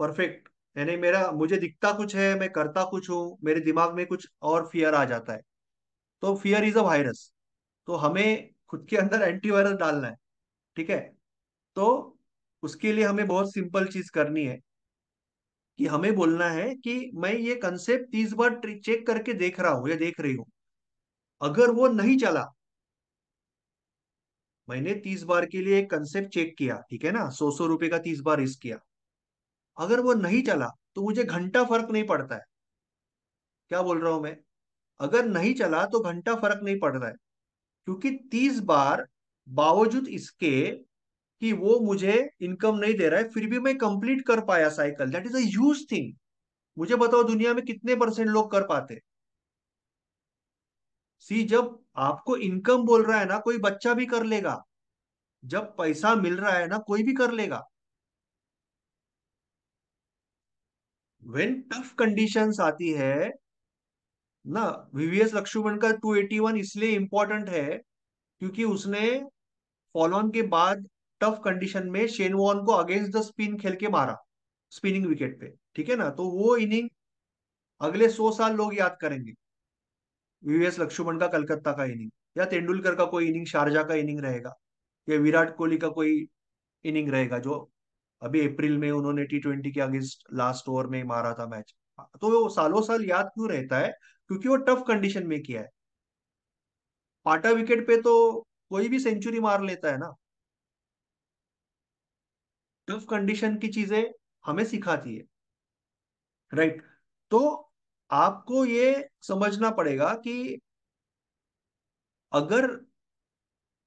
परफेक्ट यानी मेरा मुझे दिखता कुछ है मैं करता कुछ हूँ मेरे दिमाग में कुछ और फियर आ जाता है तो फियर इज अ वायरस तो हमें खुद के अंदर एंटी वायरस डालना है ठीक है तो उसके लिए हमें बहुत सिंपल चीज करनी है कि हमें बोलना है कि मैं ये कंसेप्ट तीस बार चेक करके देख रहा हूं या देख रही हूं अगर वो नहीं चला मैंने तीस बार के लिए एक कंसेप्ट चेक किया ठीक है ना सौ सौ रुपए का तीस बार रिस्क किया अगर वो नहीं चला तो मुझे घंटा फर्क नहीं पड़ता है क्या बोल रहा हूं मैं अगर नहीं चला तो घंटा फर्क नहीं पड़ रहा है क्योंकि तीस बार बावजूद इसके कि वो मुझे इनकम नहीं दे रहा है फिर भी मैं कंप्लीट कर पाया cycle that is a thing मुझे बताओ दुनिया में कितने परसेंट लोग कर पाते सी जब आपको इनकम बोल रहा है ना कोई बच्चा भी कर लेगा जब पैसा मिल रहा है ना कोई भी कर लेगा व्हेन टफ कंडीशंस आती है ना वीवीएस लक्ष्मण का 281 इसलिए इंपॉर्टेंट है क्योंकि उसने फॉल ऑन के बाद टफ कंडीशन में शेन वॉन को अगेंस्ट द स्पिन खेल के मारा स्पिनिंग विकेट पे ठीक है ना तो वो इनिंग अगले सौ साल लोग याद करेंगे वीवीएस लक्ष्मण का कलकत्ता का इनिंग या तेंदुलकर का कोई इनिंग शारजा का इनिंग रहेगा या विराट कोहली का कोई इनिंग रहेगा जो अभी अप्रैल में उन्होंने टी ट्वेंटी के अगेंस्ट लास्ट ओवर में मारा था मैच तो वो सालों साल याद क्यों रहता है क्योंकि वो टफ कंडीशन में किया है पाटा विकेट पे तो कोई भी सेंचुरी मार लेता है ना टफ कंडीशन की चीजें हमें सिखाती है राइट right. तो आपको ये समझना पड़ेगा कि अगर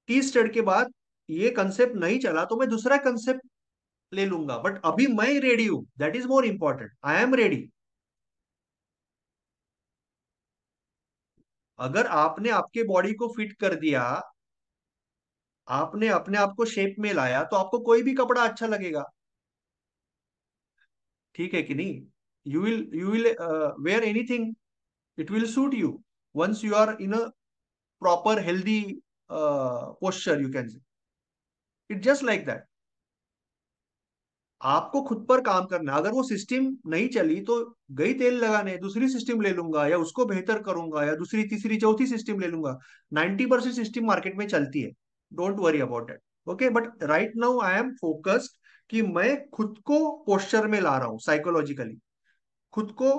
टी स्टेट के बाद ये कंसेप्ट नहीं चला तो मैं दूसरा कंसेप्ट ले लूंगा बट अभी मैं रेडी हूं that is more important I am ready अगर आपने आपके बॉडी को फिट कर दिया आपने अपने आप को शेप में लाया तो आपको कोई भी कपड़ा अच्छा लगेगा ठीक है कि नहीं you will you will wear anything it will suit you once you are in a proper healthy uh, you can say it just like that आपको खुद पर काम करना अगर वो सिस्टम नहीं चली तो गई तेल लगाने दूसरी सिस्टम ले लूंगा या उसको बेहतर करूंगा या दूसरी तीसरी चौथी सिस्टम ले लूंगा नाइनटी परसेंट सिस्टम मार्केट में चलती है don't worry about it okay but right now I am focused कि मैं खुद को पोस्चर में ला रहा हूँ साइकोलॉजिकली खुद को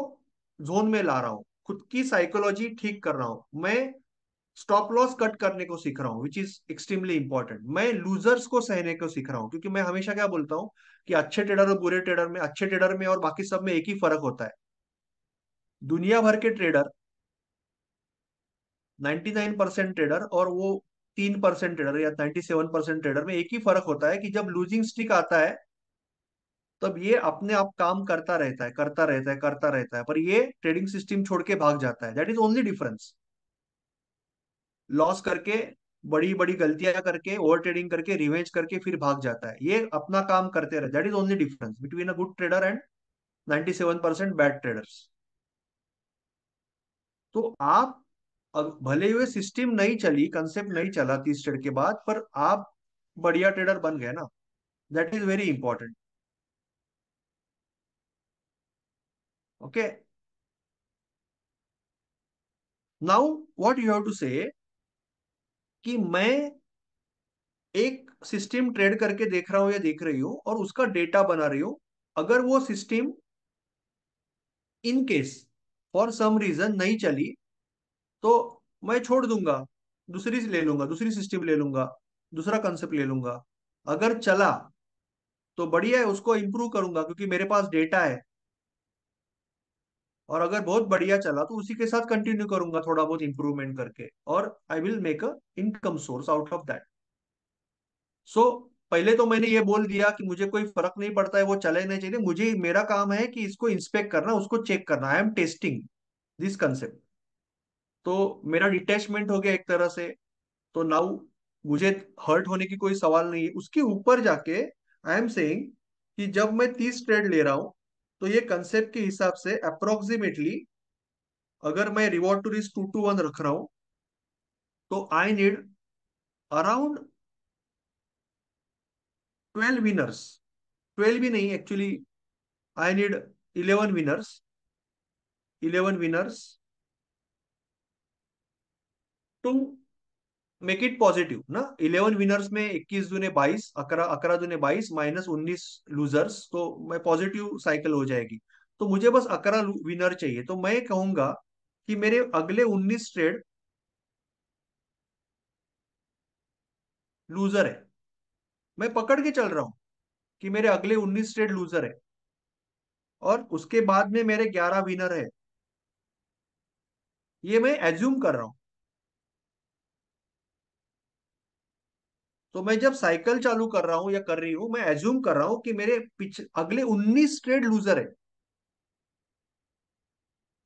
जोन में ला रहा हूँ खुद की साइकोलॉजी ठीक कर रहा हूँ मैं स्टॉप लॉस कट करने को सीख रहा हूँ विच इज एक्सट्रीमली इंपॉर्टेंट मैं लूजर्स को सहने को सीख रहा हूँ क्योंकि मैं हमेशा क्या बोलता हूँ कि अच्छे ट्रेडर और बुरे ट्रेडर में अच्छे ट्रेडर में और बाकी सब में एक ही फर्क होता है दुनिया भर के ट्रेडर 99 परसेंट ट्रेडर और वो तीन परसेंट ट्रेडर या 97 परसेंट ट्रेडर में एक ही फर्क होता है कि जब लूजिंग स्टिक आता है तब ये अपने आप काम करता रहता है करता रहता है करता रहता है पर ये ट्रेडिंग सिस्टम छोड़ के भाग जाता है that is only difference loss करके बड़ी बड़ी गलतियां करके ओवर ट्रेडिंग करके रिवेंज करके फिर भाग जाता है ये अपना काम करते रहे that is only difference between a good trader and 97 percent bad traders तो आप भले हुए सिस्टम नहीं चली कंसेप्ट नहीं चला तीस ट्रेड के बाद पर आप बढ़िया ट्रेडर बन गए ना that is very important okay now what you have to say कि मैं एक सिस्टम ट्रेड करके देख रहा हूं या देख रही हूं और उसका डेटा बना रही हूं अगर वो system in case for some reason नहीं चली तो मैं छोड़ दूंगा दूसरी ले लूंगा दूसरी सिस्टम ले लूंगा दूसरा कंसेप्ट ले लूंगा अगर चला तो बढ़िया है उसको इंप्रूव करूंगा क्योंकि मेरे पास डेटा है और अगर बहुत बढ़िया चला तो उसी के साथ कंटिन्यू करूंगा थोड़ा बहुत इंप्रूवमेंट करके और I will make a income source out of that so पहले तो मैंने ये बोल दिया कि मुझे कोई फर्क नहीं पड़ता है वो चले नहीं चाहिए मुझे मेरा काम है कि इसको इंस्पेक्ट करना उसको चेक करना I am testing this concept तो मेरा डिटेचमेंट हो गया एक तरह से तो नाउ मुझे हर्ट होने की कोई सवाल नहीं है उसके ऊपर जाके आई एम सेइंग कि जब मैं तीस ट्रेड ले रहा हूं तो ये कंसेप्ट के हिसाब से अप्रोक्सीमेटली अगर मैं reward to risk two to one रख रहा हूं तो I need around twelve winners twelve भी नहीं actually I need eleven winners eleven winners to make it positive ना इलेवन विनर्स में इक्कीस दुने बाईस अकरा अकरा दूने बाईस माइनस उन्नीस लूजर्स तो मैं पॉजिटिव साइकिल हो जाएगी तो मुझे बस अकरा विनर चाहिए तो मैं कहूंगा कि मेरे अगले उन्नीस ट्रेड लूजर है मैं पकड़ के चल रहा हूं कि मेरे अगले उन्नीस ट्रेड लूजर है और उसके बाद में मेरे ग्यारह विनर है ये मैं एज्यूम कर रहा हूं तो मैं जब साइकिल चालू कर रहा हूं या कर रही हूं मैं एज्यूम कर रहा हूं कि मेरे पिछ अगले 19 ट्रेड लूजर है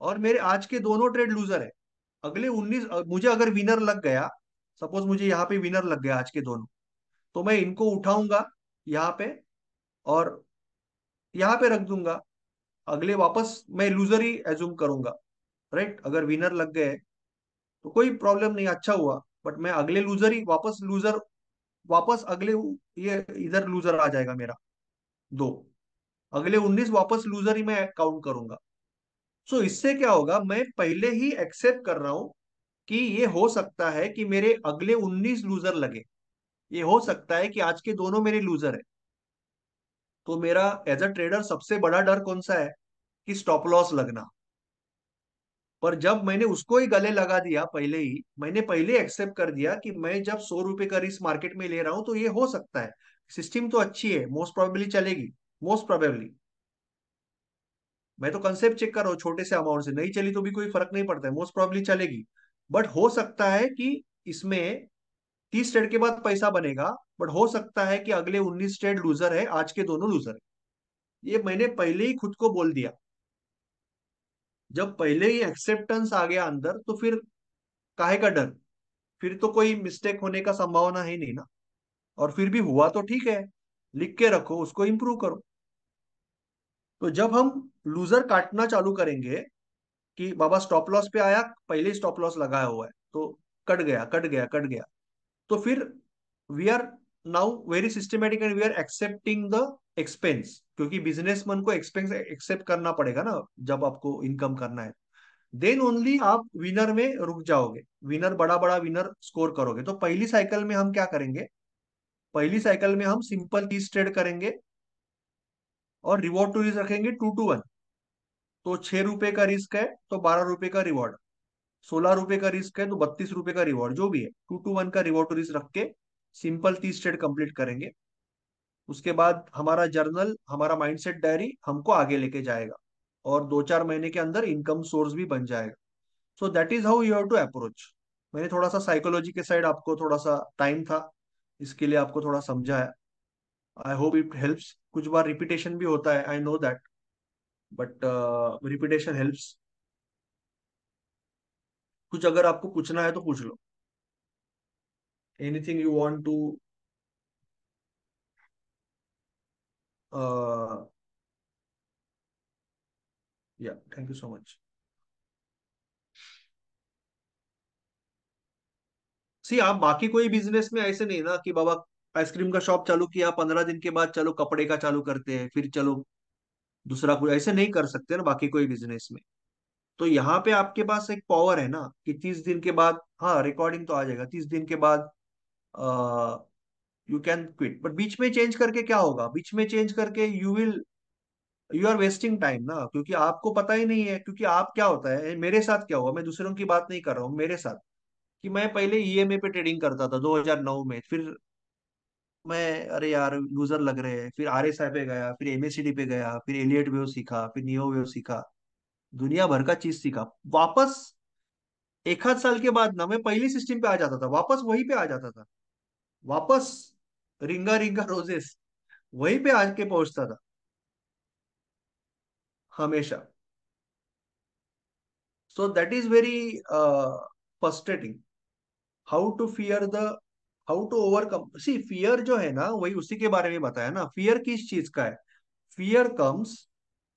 और मेरे आज के दोनों ट्रेड लूजर है अगले 19 मुझे अगर विनर लग गया सपोज मुझे यहां पे विनर लग गया आज के दोनों तो मैं इनको उठाऊंगा यहाँ पे और यहाँ पे रख दूंगा अगले वापस मैं लूजर ही एज्यूम करूंगा राइट अगर विनर लग गए तो कोई प्रॉब्लम नहीं अच्छा हुआ बट मैं अगले लूजर ही वापस लूजर वापस अगले ये इधर लूजर आ जाएगा मेरा दो अगले उन्नीस वापस लूजर ही मैं काउंट करूंगा सो so, इससे क्या होगा मैं पहले ही एक्सेप्ट कर रहा हूं कि ये हो सकता है कि मेरे अगले उन्नीस लूजर लगे ये हो सकता है कि आज के दोनों मेरे लूजर है तो मेरा एज अ ट्रेडर सबसे बड़ा डर कौन सा है कि स्टॉप लॉस लगना पर जब मैंने उसको ही गले लगा दिया पहले ही मैंने पहले एक्सेप्ट कर दिया कि मैं जब सौ रुपए का रिस्क मार्केट में ले रहा हूं तो ये हो सकता है सिस्टम तो अच्छी है मोस्ट प्रोबेबली चलेगी मोस्ट प्रोबेबली मैं तो कंसेप्ट चेक कर रहा हूँ छोटे से अमाउंट से नहीं चली तो भी कोई फर्क नहीं पड़ता है मोस्ट प्रॉब्ली चलेगी बट हो सकता है कि इसमें तीस ट्रेड के बाद पैसा बनेगा बट हो सकता है कि अगले उन्नीस ट्रेड लूजर है आज के दोनों लूजर है ये मैंने पहले ही खुद को बोल दिया जब पहले ही एक्सेप्टेंस आ गया अंदर तो फिर काहे का डर फिर तो कोई मिस्टेक होने का संभावना है नहीं ना और फिर भी हुआ तो ठीक है लिख के रखो उसको इम्प्रूव करो तो जब हम लूजर काटना चालू करेंगे कि बाबा स्टॉप लॉस पे आया पहले स्टॉप लॉस लगाया हुआ है तो कट गया कट गया कट गया तो फिर we are now very systematic and we are accepting the expense क्योंकि बिजनेसमैन को एक्सपेंस एक्सेप्ट करना पड़ेगा ना जब आपको इनकम करना है देन ओनली आप विनर में रुक जाओगे विनर बड़ा बड़ा विनर स्कोर करोगे तो पहली साइकिल में हम क्या करेंगे पहली साइकिल में हम सिंपल तीस ट्रेड करेंगे और रिवॉर्ड टू रिस्क रखेंगे टू टू वन तो छह रुपए का रिस्क है तो बारह रुपए का रिवॉर्ड सोलह रुपए का रिस्क है तो बत्तीस रुपए का रिवॉर्ड जो भी है टू टू वन का रिवॉर्ड टू रिस्क रख के सिंपल तीस ट्रेड कंप्लीट करेंगे उसके बाद हमारा जर्नल हमारा माइंडसेट डायरी हमको आगे लेके जाएगा और दो चार महीने के अंदर इनकम सोर्स भी बन जाएगा so that is how you have to approach मैंने थोड़ा सा साइकोलॉजी के साइड आपको थोड़ा सा टाइम था इसके लिए आपको थोड़ा समझाया आई होप इट हेल्प्स कुछ बार रिपीटेशन भी होता है I know that but repetition helps कुछ अगर आपको पूछना है तो पूछ लो anything you want to uh, yeah, thank you so much. See आप बाकी कोई बिजनेस में ऐसे नहीं ना कि बाबा आइसक्रीम का शॉप चालू किया पंद्रह दिन के बाद चलो कपड़े का चालू करते हैं फिर चलो दूसरा कुछ ऐसे नहीं कर सकते ना बाकी कोई बिजनेस में तो यहाँ पे आपके पास एक पावर है ना कि तीस दिन के बाद हाँ रिकॉर्डिंग तो आ जाएगा तीस दिन के बाद आ, uh, you can quit but बीच में चेंज करके क्या होगा बीच में चेंज करके you will you are wasting time ना क्योंकि आपको पता ही नहीं है क्योंकि आप क्या होता है मेरे साथ क्या हुआ मैं दूसरों की बात नहीं कर रहा हूँ मेरे साथ कि मैं पहले ई e पे ट्रेडिंग करता था 2009 में फिर मैं अरे यार लूजर लग रहे हैं फिर आई पे गया फिर एम पे गया फिर एलियट वेव सीखा फिर नियो वेव सीखा दुनिया भर का चीज सीखा वापस एक हाथ साल के बाद ना मैं पहले सिस्टम पे आ जाता था वापस वही पे आ जाता था वापस रिंगा रिंगा रोजेस वहीं पे आके पहुंचता था हमेशा so that is very frustrating how to fear the how to overcome see fear जो है ना वही उसी के बारे में बताया ना फियर किस चीज का है फियर कम्स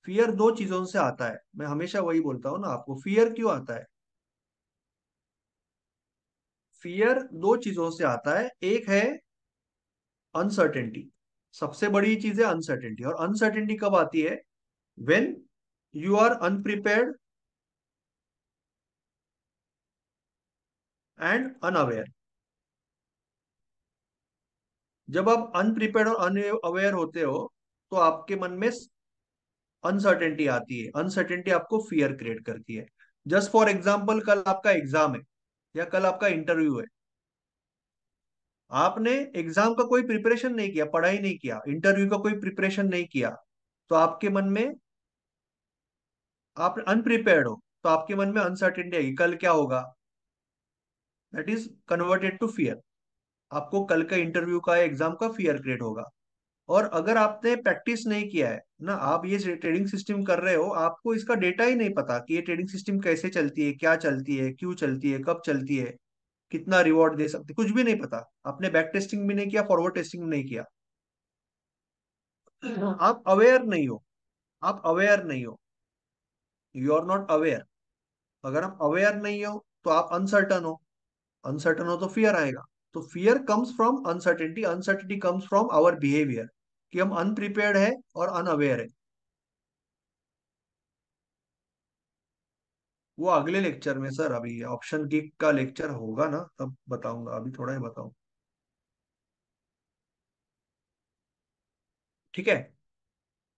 फियर दो चीजों से आता है मैं हमेशा वही बोलता हूं ना आपको फियर क्यों आता है फियर दो चीजों से आता है एक है अनसर्टेनिटी सबसे बड़ी चीज है अनसर्टेनिटी और अनसर्टेनिटी कब आती है when you are unprepared and unaware जब आप अनप्रिपेयर्ड और अन अवेयर होते हो तो आपके मन में अनसर्टेनिटी आती है अनसर्टेनिटी आपको फियर क्रिएट करती है जस्ट फॉर एग्जाम्पल कल आपका एग्जाम है या कल आपका इंटरव्यू है आपने एग्जाम का कोई प्रिपरेशन नहीं किया पढ़ाई नहीं किया इंटरव्यू का कोई प्रिपरेशन नहीं किया तो आपके मन में आप अनप्रिपेयर्ड हो तो आपके मन में अनसर्टेनिटी आएगी कल क्या होगा that is converted to fear आपको कल का इंटरव्यू का एग्जाम का फियर क्रिएट होगा और अगर आपने प्रैक्टिस नहीं किया है ना आप ये ट्रेडिंग सिस्टम कर रहे हो आपको इसका डेटा ही नहीं पता कि ये ट्रेडिंग सिस्टम कैसे चलती है क्या चलती है क्यों चलती है कब चलती है कितना रिवॉर्ड दे सकते कुछ भी नहीं पता आपने बैक टेस्टिंग भी नहीं किया फॉरवर्ड टेस्टिंग भी नहीं किया हाँ। आप अवेयर नहीं हो आप अवेयर नहीं हो यू आर नॉट अवेयर अगर आप अवेयर नहीं हो तो आप अनसर्टन हो अनसर्टन हो तो फियर आएगा तो fear comes from uncertainty uncertainty comes from our behaviour कि हम अनप्रिपेयर्ड है और अनअवेयर है वो अगले लेक्चर में सर अभी ऑप्शन की का लेक्चर होगा ना तब बताऊंगा अभी थोड़ा ही बताऊ ठीक है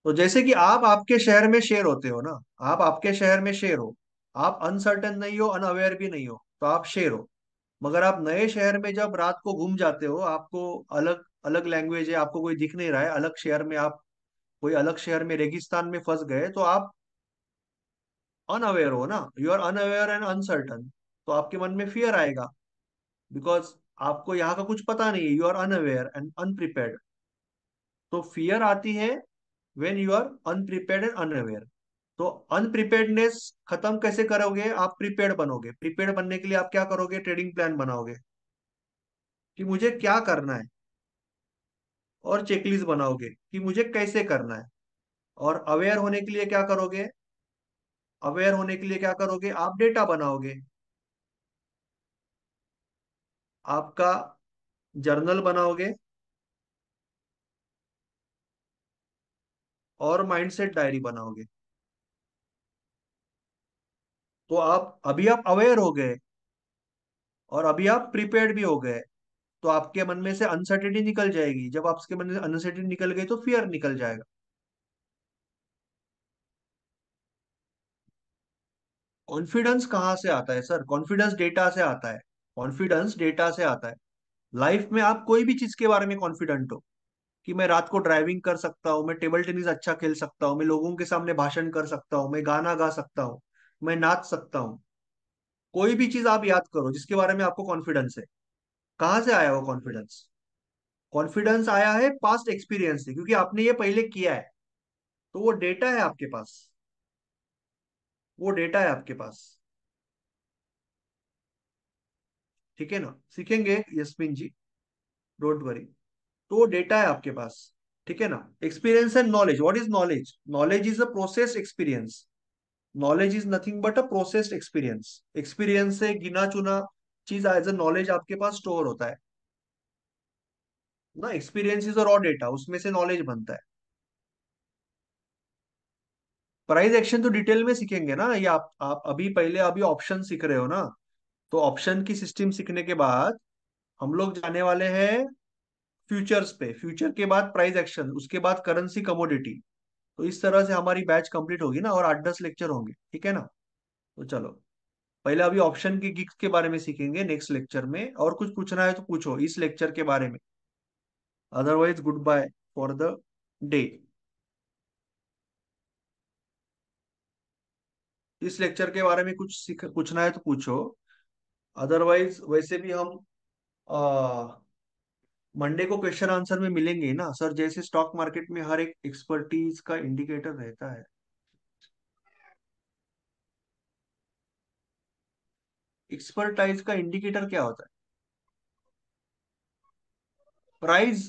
तो जैसे कि आप आपके शहर में शेर होते हो ना आप आपके शहर में शेयर हो आप अनसर्टन नहीं हो अनअवेयर भी नहीं हो तो आप शेर हो मगर आप नए शहर में जब रात को घूम जाते हो आपको अलग अलग लैंग्वेज है आपको कोई दिख नहीं रहा है अलग शहर में आप कोई अलग शहर में रेगिस्तान में फंस गए तो आप अनअवेयर हो ना you are unaware and uncertain तो आपके मन में फियर आएगा बिकॉज आपको यहाँ का कुछ पता नहीं है you are unaware and unprepared तो फियर आती है when you are unprepared and unaware तो अनप्रिपेयर्डनेस खत्म कैसे करोगे आप प्रिपेयर बनोगे प्रिपेयर बनने के लिए आप क्या करोगे ट्रेडिंग प्लान बनाओगे कि मुझे क्या करना है और चेकलिस्ट बनाओगे कि मुझे कैसे करना है और अवेयर होने के लिए क्या करोगे अवेयर होने के लिए क्या करोगे आप डेटा बनाओगे आपका जर्नल बनाओगे और माइंडसेट डायरी बनाओगे तो आप अभी आप अवेयर हो गए और अभी आप प्रिपेयर्ड भी हो गए तो आपके मन में से अनसर्टेनिटी निकल जाएगी जब आपके मन में अनसर्टेनिटी निकल गई तो फियर निकल जाएगा कॉन्फिडेंस कहाँ से आता है सर कॉन्फिडेंस डेटा से आता है कॉन्फिडेंस डेटा से आता है लाइफ में आप कोई भी चीज के बारे में कॉन्फिडेंट हो कि मैं रात को ड्राइविंग कर सकता हूँ मैं टेबल टेनिस अच्छा खेल सकता हूँ मैं लोगों के सामने भाषण कर सकता हूँ मैं गाना गा सकता हूँ मैं नाच सकता हूँ कोई भी चीज आप याद करो जिसके बारे में आपको कॉन्फिडेंस है कहाँ से आया वो कॉन्फिडेंस कॉन्फिडेंस आया है पास्ट एक्सपीरियंस से क्योंकि आपने ये पहले किया है तो वो डेटा है आपके पास वो डेटा है आपके पास ठीक है ना सीखेंगे यस्मिन जी डोंट वरी तो डेटा है आपके पास ठीक है ना experience and knowledge what is knowledge knowledge is a process experience knowledge is nothing but a processed experience experience से गिना चुना चीज एज अ नॉलेज आपके पास स्टोर होता है ना experience is a raw data उसमें से नॉलेज बनता है प्राइस एक्शन तो डिटेल में सीखेंगे ना ये आप आप अभी पहले अभी ऑप्शन सीख रहे हो ना तो ऑप्शन की सिस्टम सीखने के बाद हम लोग जाने वाले हैं फ्यूचर्स पे फ्यूचर के बाद प्राइस एक्शन उसके बाद करेंसी कमोडिटी तो इस तरह से हमारी बैच कंप्लीट होगी ना और आठ दस लेक्चर होंगे ठीक है ना तो चलो पहले अभी ऑप्शन की गिक्स के बारे में सीखेंगे नेक्स्ट लेक्चर में और कुछ पूछना है तो पूछो इस लेक्चर के बारे में otherwise good bye for the day इस लेक्चर के बारे में कुछ सीख पूछना है तो पूछो अदरवाइज वैसे भी हम मंडे को क्वेश्चन आंसर में मिलेंगे ना सर जैसे स्टॉक मार्केट में हर एक एक्सपर्टीज का इंडिकेटर रहता है एक्सपर्टाइज का इंडिकेटर क्या होता है price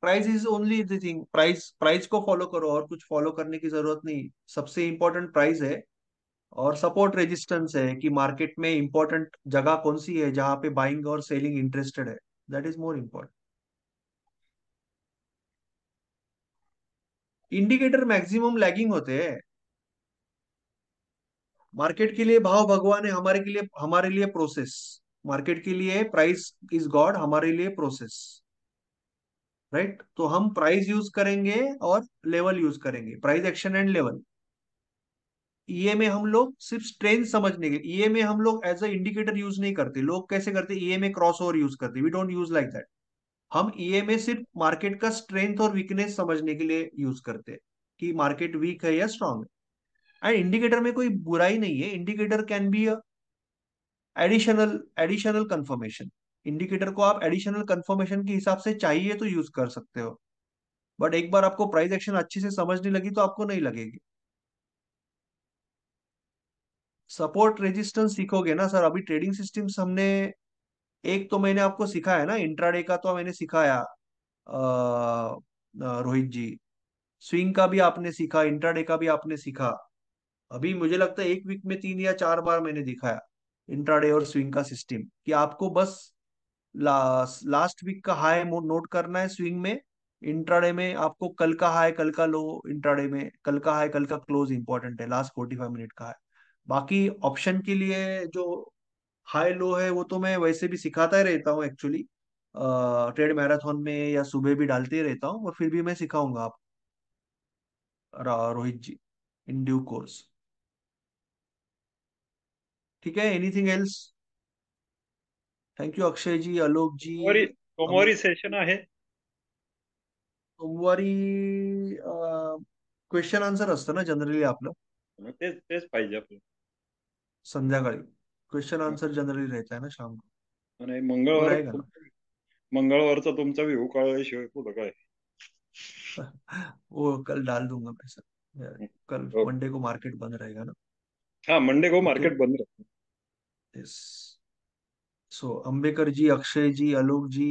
price is only the thing price price को फॉलो करो और कुछ फॉलो करने की जरूरत नहीं सबसे इंपॉर्टेंट प्राइस है और सपोर्ट रेजिस्टेंस है कि मार्केट में इंपॉर्टेंट जगह कौन सी है जहां पे बाइंग और सेलिंग इंटरेस्टेड है that is more important indicator maximum lagging होते हैं मार्केट के लिए भाव भगवान है हमारे के लिए हमारे लिए प्रोसेस मार्केट के लिए प्राइस इज गॉड हमारे लिए प्रोसेस राइट right? तो हम प्राइस यूज करेंगे और लेवल यूज करेंगे प्राइस एक्शन एंड लेवल ईए e में हम लोग सिर्फ स्ट्रेंथ समझने के लिए ईए e में हम लोग एज अ इंडिकेटर यूज नहीं करते लोग कैसे करते ईए में क्रॉस ओवर यूज करते we don't use like that हम ईए e में सिर्फ मार्केट का स्ट्रेंथ और वीकनेस समझने के लिए यूज करते हैं कि मार्केट वीक है या स्ट्रांग है एंड इंडिकेटर में कोई बुराई नहीं है indicator can be additional additional confirmation indicator को आप एडिशनल कंफर्मेशन के हिसाब से चाहिए तो यूज कर सकते हो बट एक बार आपको प्राइस एक्शन अच्छे से समझने लगी तो आपको नहीं लगेगी सपोर्ट रेजिस्टेंस सीखोगे ना सर अभी ट्रेडिंग सिस्टम हमने एक तो मैंने आपको सिखाया ना इंट्राडे का तो मैंने सिखाया रोहित जी स्विंग का भी आपने सीखा इंट्राडे का भी आपने सीखा अभी मुझे लगता है एक वीक में तीन या चार बार मैंने दिखाया इंट्राडे और स्विंग का सिस्टम कि आपको बस ला, लास्ट वीक का हाई नोट करना है स्विंग में इंट्राडे में आपको कल का हाई कल का लो इंट्राडे में कल का हाई कल का क्लोज इंपॉर्टेंट है लास्ट फोर्टी फाइव मिनट का है बाकी ऑप्शन के लिए जो हाई लो है वो तो मैं वैसे भी सिखाता ही रहता हूँ एक्चुअली ट्रेड मैराथन में या सुबह भी डालते ही रहता हूँ और फिर भी मैं सिखाऊंगा आप Rohit ji in due course ठीक है anything else thank you Akshay ji Alok ji सोमवारी सेशन आहे सोमवारी क्वेश्चन आंसर असतं ना जनरली आपलं तेच तेच पाहिजे आपलं संध्याकाळी क्वेश्चन आन्सर जनरली आहे ना शाम आणि मंगळवार मंगळवारचा तुमचा व्यू काढल्याशिवाय पुढं काय वो हो, कल डाल दूंगा सर कल मंडे हो. को मार्केट बंद रहेगा ना हाँ मंडे को मार्केट बंद सो अंबेकर जी अक्षय जी आलोक जी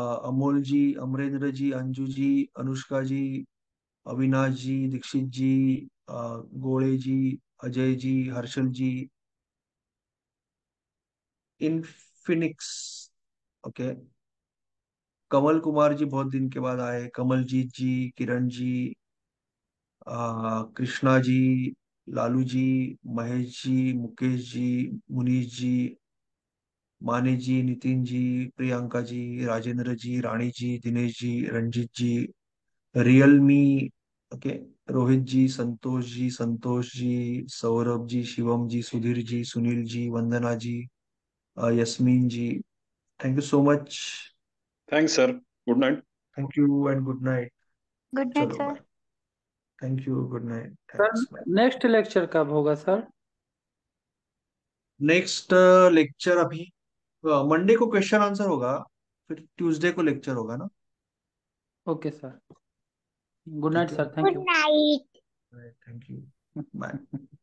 अमोल जी अमरेंद्र जी अंजू जी अनुष्का जी अविनाश जी दीक्षित जी गोळे जी अजय जी हर्षल जी इनफिनिक्स ओके कमल कुमार जी बहुत दिन के बाद आए कमलजीत जी किरण जी कृष्णा जी लालू जी महेश जी मुकेश जी Munish ji Mane ji Nitin ji Priyanka ji Rajendra ji Rani ji Dinesh ji Ranjeet ji Realme okay Rohit ji Santosh ji Santosh ji Saurabh ji Shivam ji Sudhir ji Sunil ji Vandana ji Yasmin ji thank you so much thanks sir good night thank you and good night good night sir thank you good night sir next lecture कब होगा सर नेक्स्ट लेक्चर अभी Monday को question answer होगा फिर Tuesday को lecture होगा ना okay sir Good night, sir. Thank Good you. Good night. Right, thank you. Bye.